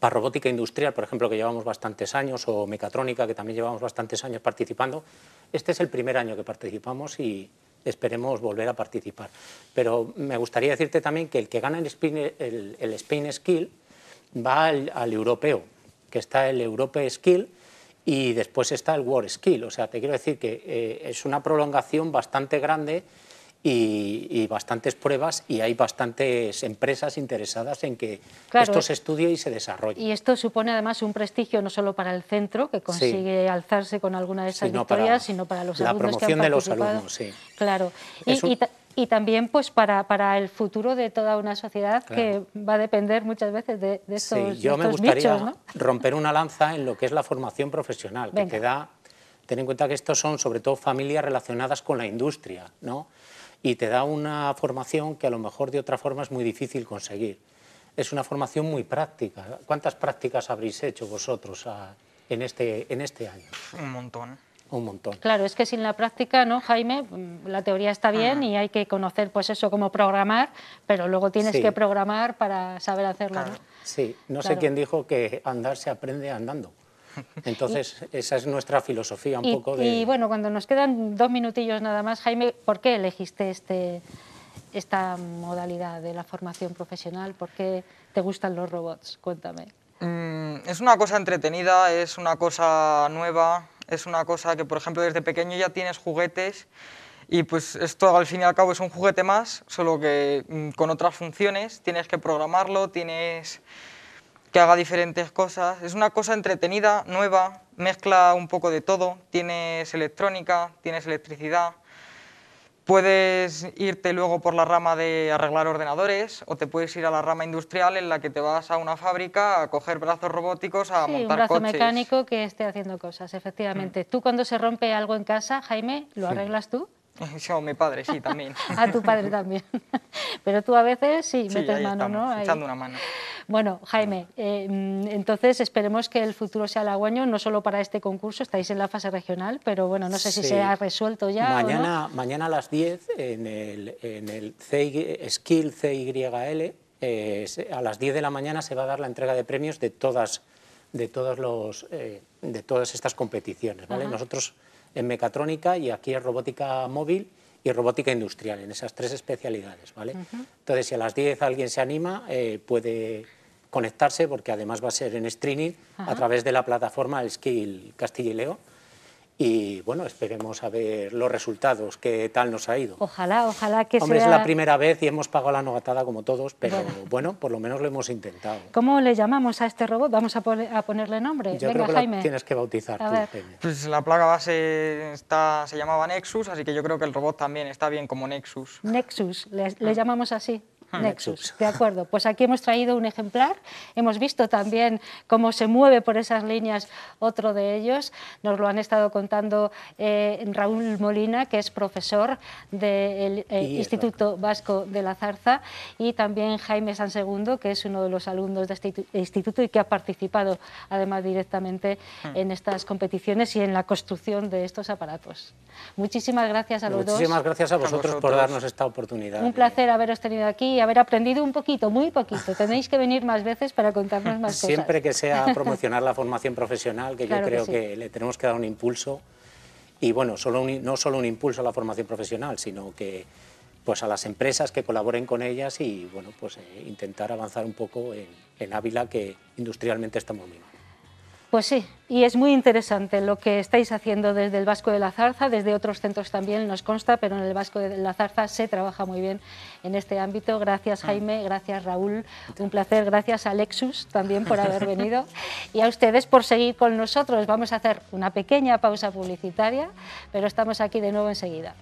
para robótica industrial, por ejemplo, que llevamos bastantes años, o mecatrónica, que también llevamos bastantes años participando. Este es el primer año que participamos y, esperemos volver a participar. Pero me gustaría decirte también que el que gana el Spain el, Skill va al, al, europeo, que está el Europe Skill, y después está el War Skill. O sea, te quiero decir que eh, es una prolongación bastante grande y, bastantes pruebas y hay bastantes empresas interesadas en que esto se estudie y se desarrolle. Y esto supone además un prestigio no solo para el centro, que consigue alzarse con alguna de esas sino victorias, para sino para los la alumnos. La promoción de los alumnos, sí. Claro. Y, también pues para, para el futuro de toda una sociedad que va a depender muchas veces de, de estos, sí, yo me gustaría romper una lanza en lo que es la formación profesional, que te da... Ten en cuenta que estos son sobre todo familias relacionadas con la industria, ¿no? y te da una formación que a lo mejor de otra forma es muy difícil conseguir. Es una formación muy práctica. ¿Cuántas prácticas habréis hecho vosotros ah, en, este, en este año? Un montón. Un montón. Claro, es que sin la práctica, ¿no, Jaime? Mm, la teoría está bien y hay que conocer, pues eso, cómo programar, pero luego tienes que programar para saber hacerlo, Sí, no sé quién dijo que andar se aprende andando. [LAUGHS] Entonces, esa es nuestra filosofía un poco de... Y bueno, cuando nos quedan dos minutillos nada más, Jaime, ¿por qué elegiste este, esta modalidad de la formación profesional? ¿Por qué te gustan los robots? Cuéntame. Mm, es una cosa entretenida, es una cosa nueva, es una cosa que, por ejemplo, desde pequeño ya tienes juguetes y pues esto al fin y al cabo es un juguete más, solo que mm, con otras funciones, tienes que programarlo, tienes que haga diferentes cosas. Es una cosa entretenida, nueva, mezcla un poco de todo. Tienes electrónica, tienes electricidad. Puedes irte luego por la rama de arreglar ordenadores o te puedes ir a la rama industrial en la que te vas a una fábrica a coger brazos robóticos, a sí, un brazo mecánico que esté haciendo cosas, efectivamente. Tú cuando se rompe algo en casa, Jaime, ¿lo arreglas tú? [LAUGHS] Yo, mi padre, sí, también. [LAUGHS] a tu padre también. [LAUGHS] Pero tú a veces sí, metes mano, ¿no? Echando una mano. Bueno, Jaime, eh, mm, entonces esperemos que el futuro sea halagüeño, no solo para este concurso, estáis en la fase regional, pero bueno, no sé si se ha resuelto ya. Mañana, mañana a las 10 en el, en el Skill CYL, eh, a las 10 de la mañana se va a dar la entrega de premios de todas, de todos los, eh, de todas estas competiciones. ¿vale? Nosotros en mecatrónica y aquí en robótica móvil y robótica industrial, en esas tres especialidades. ¿vale? Entonces, si a las 10 alguien se anima, eh, puede conectarse porque además va a ser en streaming a través de la plataforma Skill Castilla y Leo y bueno, esperemos a ver los resultados, qué tal nos ha ido. Ojalá, ojalá que Hombre, es la primera vez y hemos pagado la novatada como todos, pero bueno. por lo menos lo hemos intentado. ¿Cómo le llamamos a este robot? Vamos a, ponerle nombre. Yo creo que tienes que bautizar Pues la plaga base está, se llamaba Nexus, así que yo creo que el robot también está bien como Nexus. Nexus, le llamamos así. Ah, Nexus. De acuerdo, pues aquí hemos traído un ejemplar, hemos visto también cómo se mueve por esas líneas otro de ellos, nos lo han estado contando eh, Raúl Molina, que es profesor del eh, Instituto Vasco de la Zarza, y también Jaime San Segundo, que es uno de los alumnos de este instituto y que ha participado además directamente ah. en estas competiciones y en la construcción de estos aparatos. Muchísimas gracias a los dos. Muchísimas gracias a vosotros, por darnos esta oportunidad. Un placer haberos tenido aquí haber aprendido un poquito, muy poquito. Tenéis que venir más veces para contarnos más cosas. Siempre que sea [LAUGHS] promocionar la formación profesional, que yo creo que, le tenemos que dar un impulso. Y bueno, no solo un impulso a la formación profesional, sino que pues a las empresas que colaboren con ellas y bueno, pues eh, intentar avanzar un poco en, Ávila, que industrialmente estamos muy pues sí, y es muy interesante lo que estáis haciendo desde el Vasco de la Zarza, desde otros centros también nos consta, pero en el Vasco de la Zarza se trabaja muy bien en este ámbito. Gracias ah. Jaime, gracias Raúl, un placer, gracias Alexus también por [LAUGHS] haber venido y a ustedes por seguir con nosotros. Vamos a hacer una pequeña pausa publicitaria, pero estamos aquí de nuevo enseguida.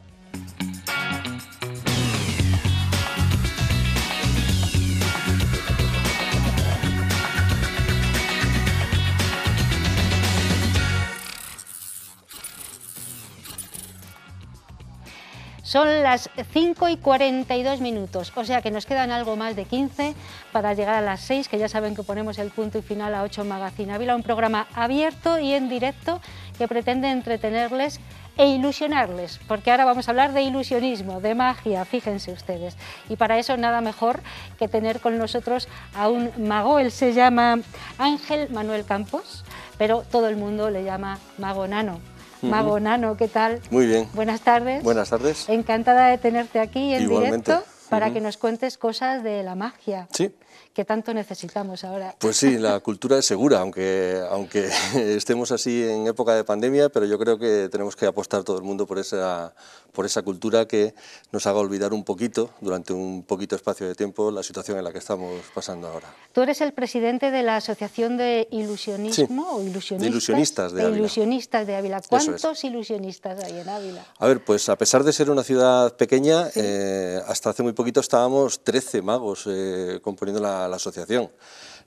Son las 5 y 42 minutos, o sea que nos quedan algo más de 15 para llegar a las 6, que ya saben que ponemos el punto y final a 8 en Magazine Ávila, un programa abierto y en directo que pretende entretenerles e ilusionarles, porque ahora vamos a hablar de ilusionismo, de magia, fíjense ustedes. Y para eso nada mejor que tener con nosotros a un mago, él se llama Ángel Manuel Campos, pero todo el mundo le llama mago nano. Mago Nano, ¿qué tal? Muy bien. Buenas tardes. Buenas tardes. Encantada de tenerte aquí en directo para que nos cuentes cosas de la magia. Sí. Que tanto necesitamos ahora. Pues sí, la cultura es segura, aunque, aunque [LAUGHS] estemos así en época de pandemia, pero yo creo que tenemos que apostar todo el mundo por esa por esa cultura que nos haga olvidar un poquito, durante un poquito espacio de tiempo, la situación en la que estamos pasando ahora. Tú eres el presidente de la Asociación de Ilusionismo o Ilusionistas de, Ávila. ¿Cuántos ilusionistas hay en Ávila? A ver, pues a pesar de ser una ciudad pequeña, eh, hasta hace muy poquito estábamos 13 magos eh, componiendo la, la asociación.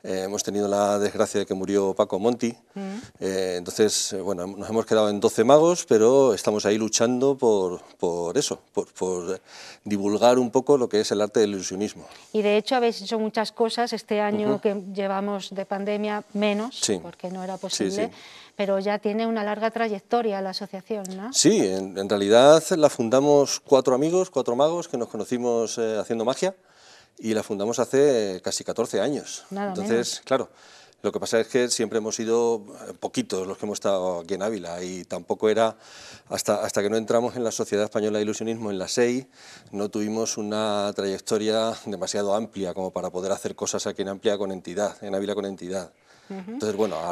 Eh, hemos tenido la desgracia de que murió Paco Monti. Mm. Eh, entonces, eh, bueno, nos hemos quedado en 12 magos, pero estamos ahí luchando por, por eso, por, divulgar un poco lo que es el arte del ilusionismo. Y de hecho habéis hecho muchas cosas este año que llevamos de pandemia menos, porque no era posible. pero ya tiene una larga trayectoria la asociación, ¿no? Sí, en, realidad la fundamos cuatro amigos, cuatro magos que nos conocimos haciendo magia y la fundamos hace casi 14 años. Entonces, claro, lo que pasa es que siempre hemos sido eh, poquitos los que hemos estado aquí en Ávila y tampoco era, hasta, hasta que no entramos en la Sociedad Española de Ilusionismo, en la SEI, no tuvimos una trayectoria demasiado amplia como para poder hacer cosas aquí en Amplia con entidad, en Ávila con entidad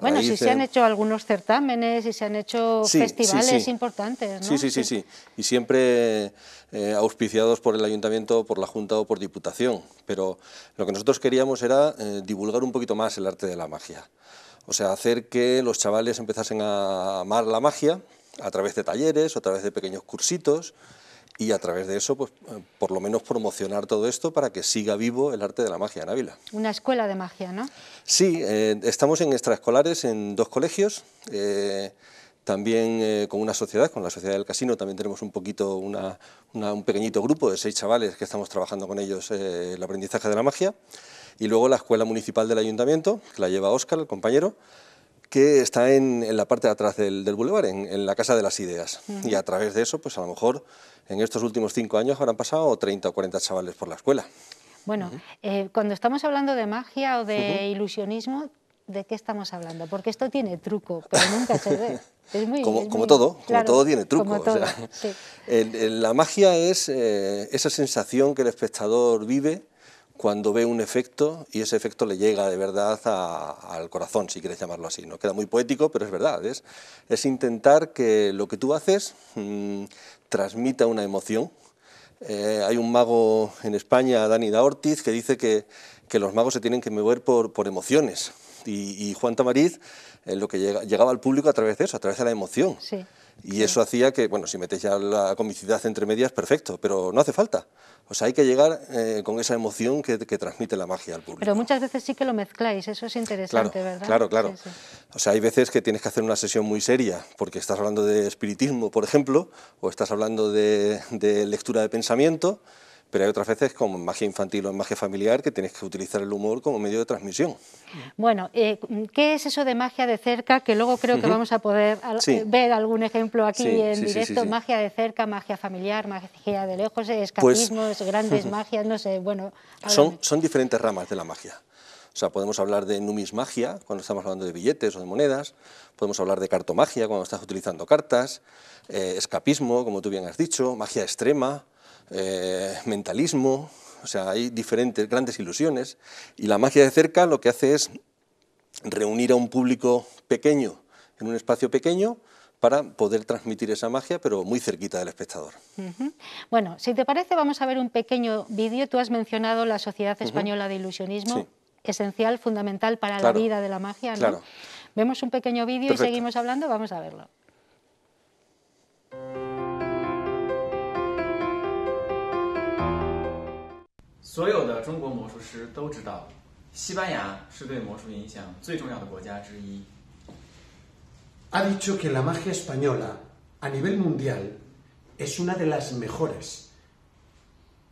bueno, sí se han hecho algunos certámenes y se han hecho festivales importantes, Sí, sí, sí, sí. Y siempre eh, auspiciados por el ayuntamiento, por la Junta o por Diputación. Pero lo que nosotros queríamos era eh, divulgar un poquito más el arte de la magia. O sea, hacer que los chavales empezasen a amar la magia a través de talleres, a través de pequeños cursitos y a través de eso, pues, eh, por lo menos promocionar todo esto para que siga vivo el arte de la magia en Ávila. Una escuela de magia, ¿no? Sí, eh, estamos en extraescolares en dos colegios, eh, también con una sociedad, con la sociedad del casino, también tenemos un poquito, un pequeñito grupo de seis chavales que estamos trabajando con ellos el aprendizaje de la magia, y luego la escuela municipal del ayuntamiento, que la lleva Óscar, el compañero, que está en, la parte de atrás del, del bulevar, en, la Casa de las Ideas. Y a través de eso, pues a lo mejor en estos últimos cinco años habrán pasado 30 o 40 chavales por la escuela. Bueno, eh, cuando estamos hablando de magia o de ilusionismo, ¿de qué estamos hablando? Porque esto tiene truco, pero nunca se ve. [LAUGHS] como, todo, como todo tiene truco. [LAUGHS] la magia es eh, esa sensación que el espectador vive cuando ve un efecto y ese efecto le llega de verdad al corazón, si quieres llamarlo así. No queda muy poético, pero es verdad. Es, es intentar que lo que tú haces mm, transmita una emoción. Eh, hay un mago en España, Dani da Ortiz, que dice que, los magos se tienen que mover por, emociones. Y, Juan Tamariz eh, lo que llegaba al público a través de eso, a través de la emoción. Sí. Y eso hacía que, bueno, si metes ya la comicidad entre medias, perfecto, pero no hace falta. O sea, hay que llegar eh, con esa emoción que, transmite la magia al público. Pero muchas veces sí que lo mezcláis, eso es interesante, ¿verdad? Claro, claro. O sea, hay veces que tienes que hacer una sesión muy seria, porque estás hablando de espiritismo, por ejemplo, o estás hablando de lectura de pensamiento, pero hay otras veces como en magia infantil o en magia familiar que tienes que utilizar el humor como medio de transmisión. Bueno, eh, ¿qué es eso de magia de cerca? Que luego creo que vamos a poder eh, ver algún ejemplo aquí en directo. Magia de cerca, magia familiar, magia de lejos, eh, pues, escapismos, grandes magias, no sé, bueno. Son, son diferentes ramas de la magia. O sea, podemos hablar de numismagia cuando estamos hablando de billetes o de monedas, podemos hablar de cartomagia cuando estás utilizando cartas, escapismo, como tú bien has dicho, magia extrema, eh, mentalismo, o sea, hay diferentes grandes ilusiones. Y la magia de cerca lo que hace es reunir a un público pequeño en un espacio pequeño para poder transmitir esa magia, pero muy cerquita del espectador. Bueno, si te parece, vamos a ver un pequeño vídeo. Tú has mencionado la Sociedad Española de Ilusionismo, esencial, fundamental para la vida de la magia. ¿no? Vemos un pequeño vídeo y seguimos hablando, vamos a verlo. Ha dicho que la magia española a nivel mundial es una de las mejores.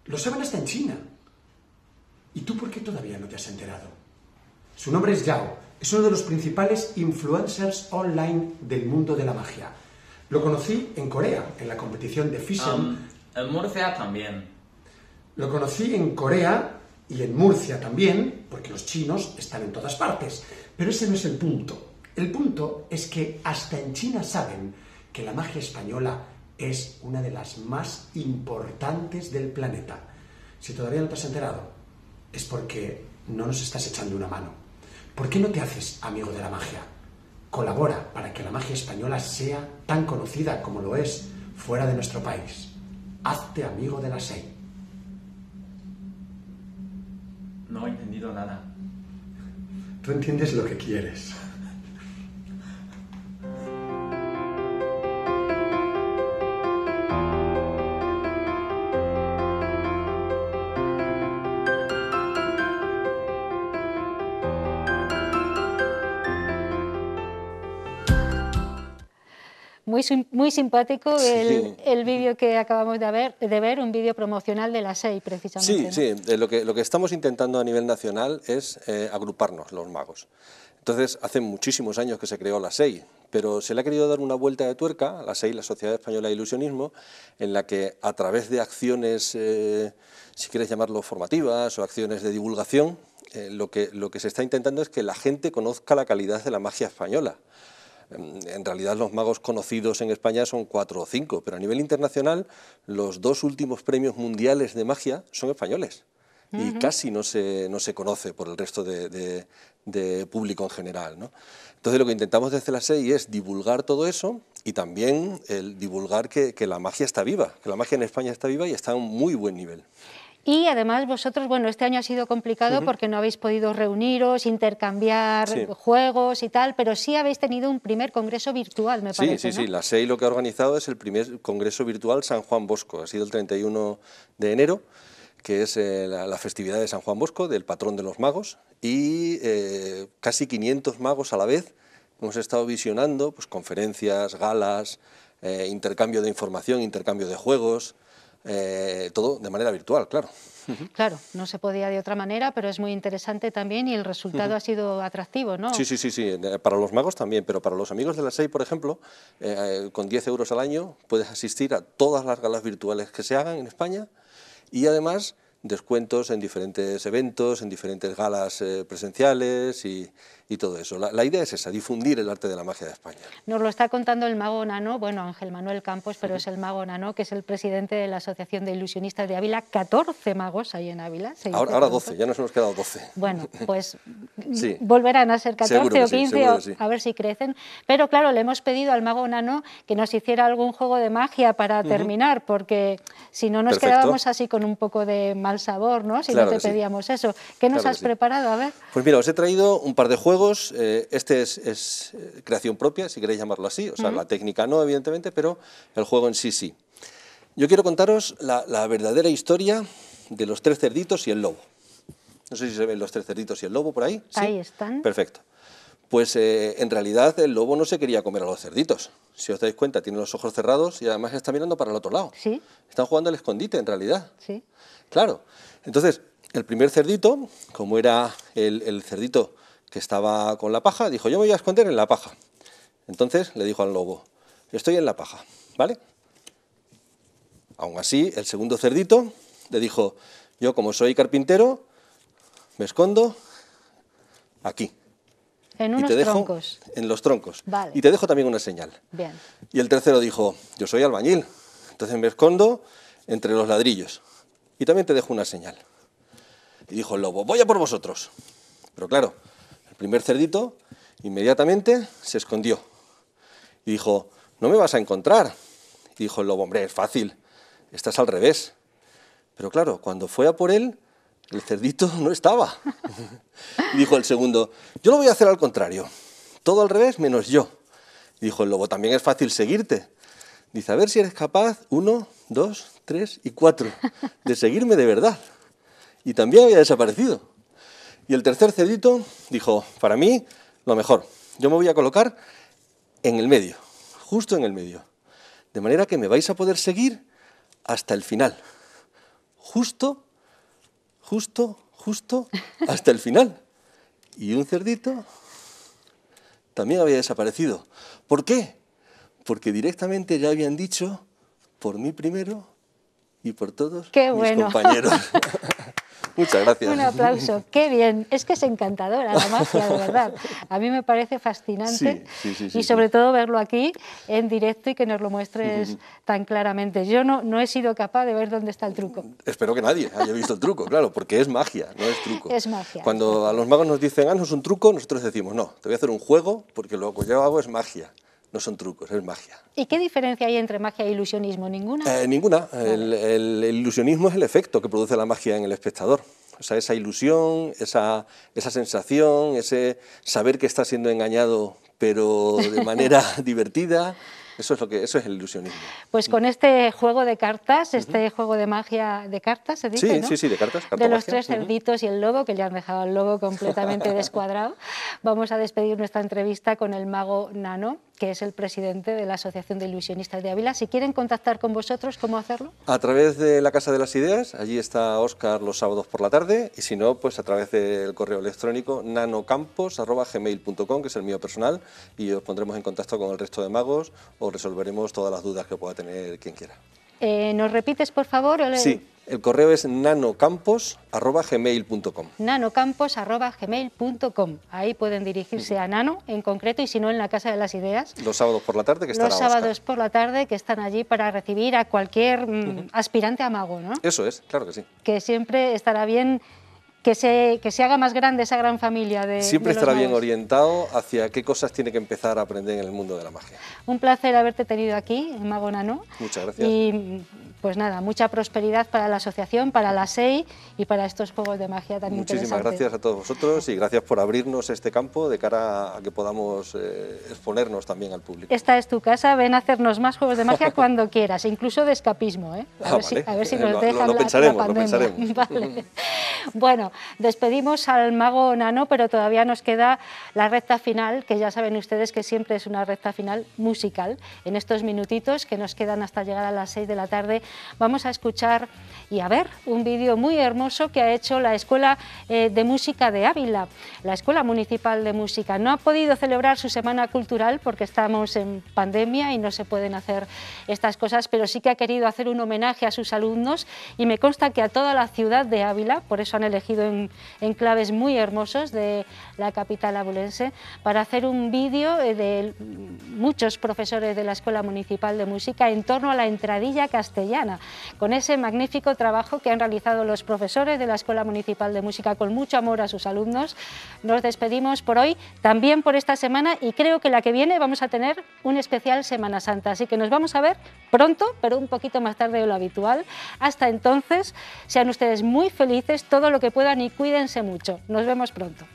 Lo saben hasta en China. ¿Y tú por qué todavía no te has enterado? Su nombre es Yao, es uno de los principales influencers online del mundo de la magia. Lo conocí en Corea, en la competición de Fission. en Murcia también. Lo conocí en Corea y en Murcia también, porque los chinos están en todas partes. Pero ese no es el punto. El punto es que hasta en China saben que la magia española es una de las más importantes del planeta. Si todavía no te has enterado, es porque no nos estás echando una mano. ¿Por qué no te haces amigo de la magia? Colabora para que la magia española sea tan conocida como lo es fuera de nuestro país. Hazte amigo de la no he entendido nada. Tú entiendes lo que quieres. muy, simpático el, vídeo que acabamos de ver, de ver un vídeo promocional de la SEI, precisamente. Sí, sí, eh, lo que, lo que estamos intentando a nivel nacional es eh, agruparnos los magos. Entonces, hace muchísimos años que se creó la SEI, pero se le ha querido dar una vuelta de tuerca a la SEI, la Sociedad Española de Ilusionismo, en la que a través de acciones, eh, si quieres llamarlo formativas o acciones de divulgación, lo, que, lo que se está intentando es que la gente conozca la calidad de la magia española. Em, en realidad los magos conocidos en España son cuatro o cinco, pero a nivel internacional los dos últimos premios mundiales de magia son españoles y casi no se, conoce por el resto de, público en general. ¿no? Entonces lo que intentamos desde la SEI es divulgar todo eso y también el divulgar que, que la magia está viva, que la magia en España está viva y está en un muy buen nivel. Y además vosotros, bueno, este año ha sido complicado porque no habéis podido reuniros, intercambiar juegos y tal, pero sí habéis tenido un primer congreso virtual, me sí, parece. Sí, sí, sí. La SEI lo que ha organizado es el primer congreso virtual San Juan Bosco. Ha sido el 31 de enero que es eh, la, festividad de San Juan Bosco, del patrón de los magos, y eh, casi 500 magos a la vez. Hemos estado visionando pues, conferencias, galas, eh, intercambio de información, intercambio de juegos, eh, todo de manera virtual, claro. Claro, no se podía de otra manera, pero es muy interesante también y el resultado ha sido atractivo, ¿no? Sí, sí, sí, sí, para los magos también, pero para los amigos de la SEI, por ejemplo, eh, con 10 euros al año puedes asistir a todas las galas virtuales que se hagan en España y además descuentos en diferentes eventos, en diferentes galas eh, presenciales y, y todo eso. La, idea es esa, difundir el arte de la magia de España. Nos lo está contando el mago Nano, bueno, Ángel Manuel Campos, pero es el mago Nano, que es el presidente de la Asociación de Ilusionistas de Ávila, 14 magos hay en Ávila. Ahora, ahora 12, ya nos hemos quedado 12. Bueno, [LAUGHS] pues volverán a ser 14 o 15, a ver si crecen. Pero claro, le hemos pedido al mago Nano que nos hiciera algún juego de magia para terminar, porque si no nos quedábamos así con un poco de mal sabor, ¿no? Si no te pedíamos eso. ¿Qué nos has preparado? A ver. Pues mira, os he traído un par de juegos eh, este es, eh, creación propia, si queréis llamarlo así, o sea, la técnica no, evidentemente, pero el juego en sí sí. Yo quiero contaros la, verdadera historia de los tres cerditos y el lobo. No sé si se ven los tres cerditos y el lobo por ahí. Ahí están. Perfecto. Pues eh, en realidad el lobo no se quería comer a los cerditos. Si os dais cuenta, tiene los ojos cerrados y además está mirando para el otro lado. Sí. Están jugando al escondite, en realidad. Sí. Claro. Entonces, el primer cerdito, como era el cerdito que estaba con la paja, dijo, yo me voy a esconder en la paja. Entonces le dijo al lobo, yo estoy en la paja, ¿vale? Aún así, el segundo cerdito le dijo, yo como soy carpintero, me escondo aquí. En unos y te dejo troncos. En los troncos. Y te dejo también una señal. Y el tercero dijo, yo soy albañil, entonces me escondo entre los ladrillos. Y también te dejo una señal. Y dijo el lobo, voy a por vosotros. Pero claro, primer cerdito inmediatamente se escondió y dijo, no me vas a encontrar. dijo el lobo, hombre, es fácil, estás al revés. Pero claro, cuando fue a por él, el cerdito no estaba. [LAUGHS] dijo el segundo, yo lo voy a hacer al contrario, todo al revés menos yo. dijo el lobo, también es fácil seguirte. Dice, a ver si eres capaz, uno, dos, tres y cuatro, de seguirme de verdad. Y también había desaparecido. Y el tercer cerdito dijo, para mí, lo mejor, yo me voy a colocar en el medio, justo en el medio. De manera que me vais a poder seguir hasta el final. Justo, justo, justo, hasta el final. Y un cerdito también había desaparecido. ¿Por qué? Porque directamente ya habían dicho, por mí primero y por todos qué mis compañeros. [LAUGHS] Muchas gracias. Un aplauso. Qué bien. Es que es encantadora la magia, de verdad. A mí me parece fascinante y sobre todo verlo aquí en directo y que nos lo muestres tan claramente. Yo no, no he sido capaz de ver dónde está el truco. Espero que nadie haya visto el truco, claro, porque es magia, no es truco. Es magia. Cuando a los magos nos dicen, ah, no es un truco, nosotros decimos, no, te voy a hacer un juego porque lo que yo hago es magia no son trucos, es magia. ¿Y qué diferencia hay entre magia e ilusionismo? ¿Ninguna? Eh, ninguna. El, ilusionismo es el efecto que produce la magia en el espectador. O sea, esa ilusión, esa, esa sensación, ese saber que está siendo engañado, pero de [LAUGHS] manera divertida. Eso es lo que eso es el ilusionismo. Pues con este juego de cartas, este juego de magia de cartas, se dice, sí, sí, de cartas. de los tres cerditos y el lobo, que ya han dejado al lobo completamente [LAUGHS] descuadrado. Vamos a despedir nuestra entrevista con el mago Nano que es el presidente de la Asociación de Ilusionistas de Ávila. Si quieren contactar con vosotros, ¿cómo hacerlo? A través de la Casa de las Ideas, allí está Óscar los sábados por la tarde, y si no, pues a través del correo electrónico nanocampos.gmail.com, que es el mío personal, y os pondremos en contacto con el resto de magos o resolveremos todas las dudas que pueda tener quien quiera. Eh, ¿Nos repites, por favor? Sí, el correo es nanocampos.gmail.com. Nanocampos.gmail.com. Ahí pueden dirigirse a Nano en concreto y si no en la Casa de las Ideas. Los sábados por la tarde que están Los sábados por la tarde que están allí para recibir a cualquier mm, aspirante a mago, ¿no? Eso es, claro que sí. Que siempre estará bien que se, que se haga más grande esa gran familia de Siempre estará bien orientado hacia qué cosas tiene que empezar a aprender en el mundo de la magia. Un placer haberte tenido aquí, en Nano. Muchas gracias. Y pues nada, mucha prosperidad para la asociación, para la SEI y para estos juegos de magia tan Muchísimas interesantes. Muchísimas gracias a todos vosotros y gracias por abrirnos este campo de cara a que podamos eh, exponernos también al público. Esta es tu casa, ven a hacernos más juegos de magia [LAUGHS] cuando quieras, incluso de escapismo, ¿eh? a, ah, ver si, a, ver si, nos dejan la, bueno, despedimos al mago Nano, pero todavía nos queda la recta final, que ya saben ustedes que siempre es una recta final musical. En estos minutitos que nos quedan hasta llegar a las 6 de la tarde, vamos a escuchar y a ver un vídeo muy hermoso que ha hecho la Escuela eh, de Música de Ávila, la Escuela Municipal de Música. No ha podido celebrar su Semana Cultural porque estamos en pandemia y no se pueden hacer estas cosas, pero sí que ha querido hacer un homenaje a sus alumnos y me consta que a toda la ciudad de Ávila, por eso han elegido en claves muy hermosos de la capital abulense, para hacer un vídeo eh, de muchos profesores de la Escuela Municipal de Música en torno a la entradilla castellana, con ese magnífico trabajo que han realizado los profesores de la Escuela Municipal de Música con mucho amor a sus alumnos. Nos despedimos por hoy, también por esta semana y creo que la que viene vamos a tener un especial Semana Santa, así que nos vamos a ver pronto, pero un poquito más tarde de lo habitual. Hasta entonces, sean ustedes muy felices, todo lo que puedan y cuídense mucho. Nos vemos pronto.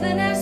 than I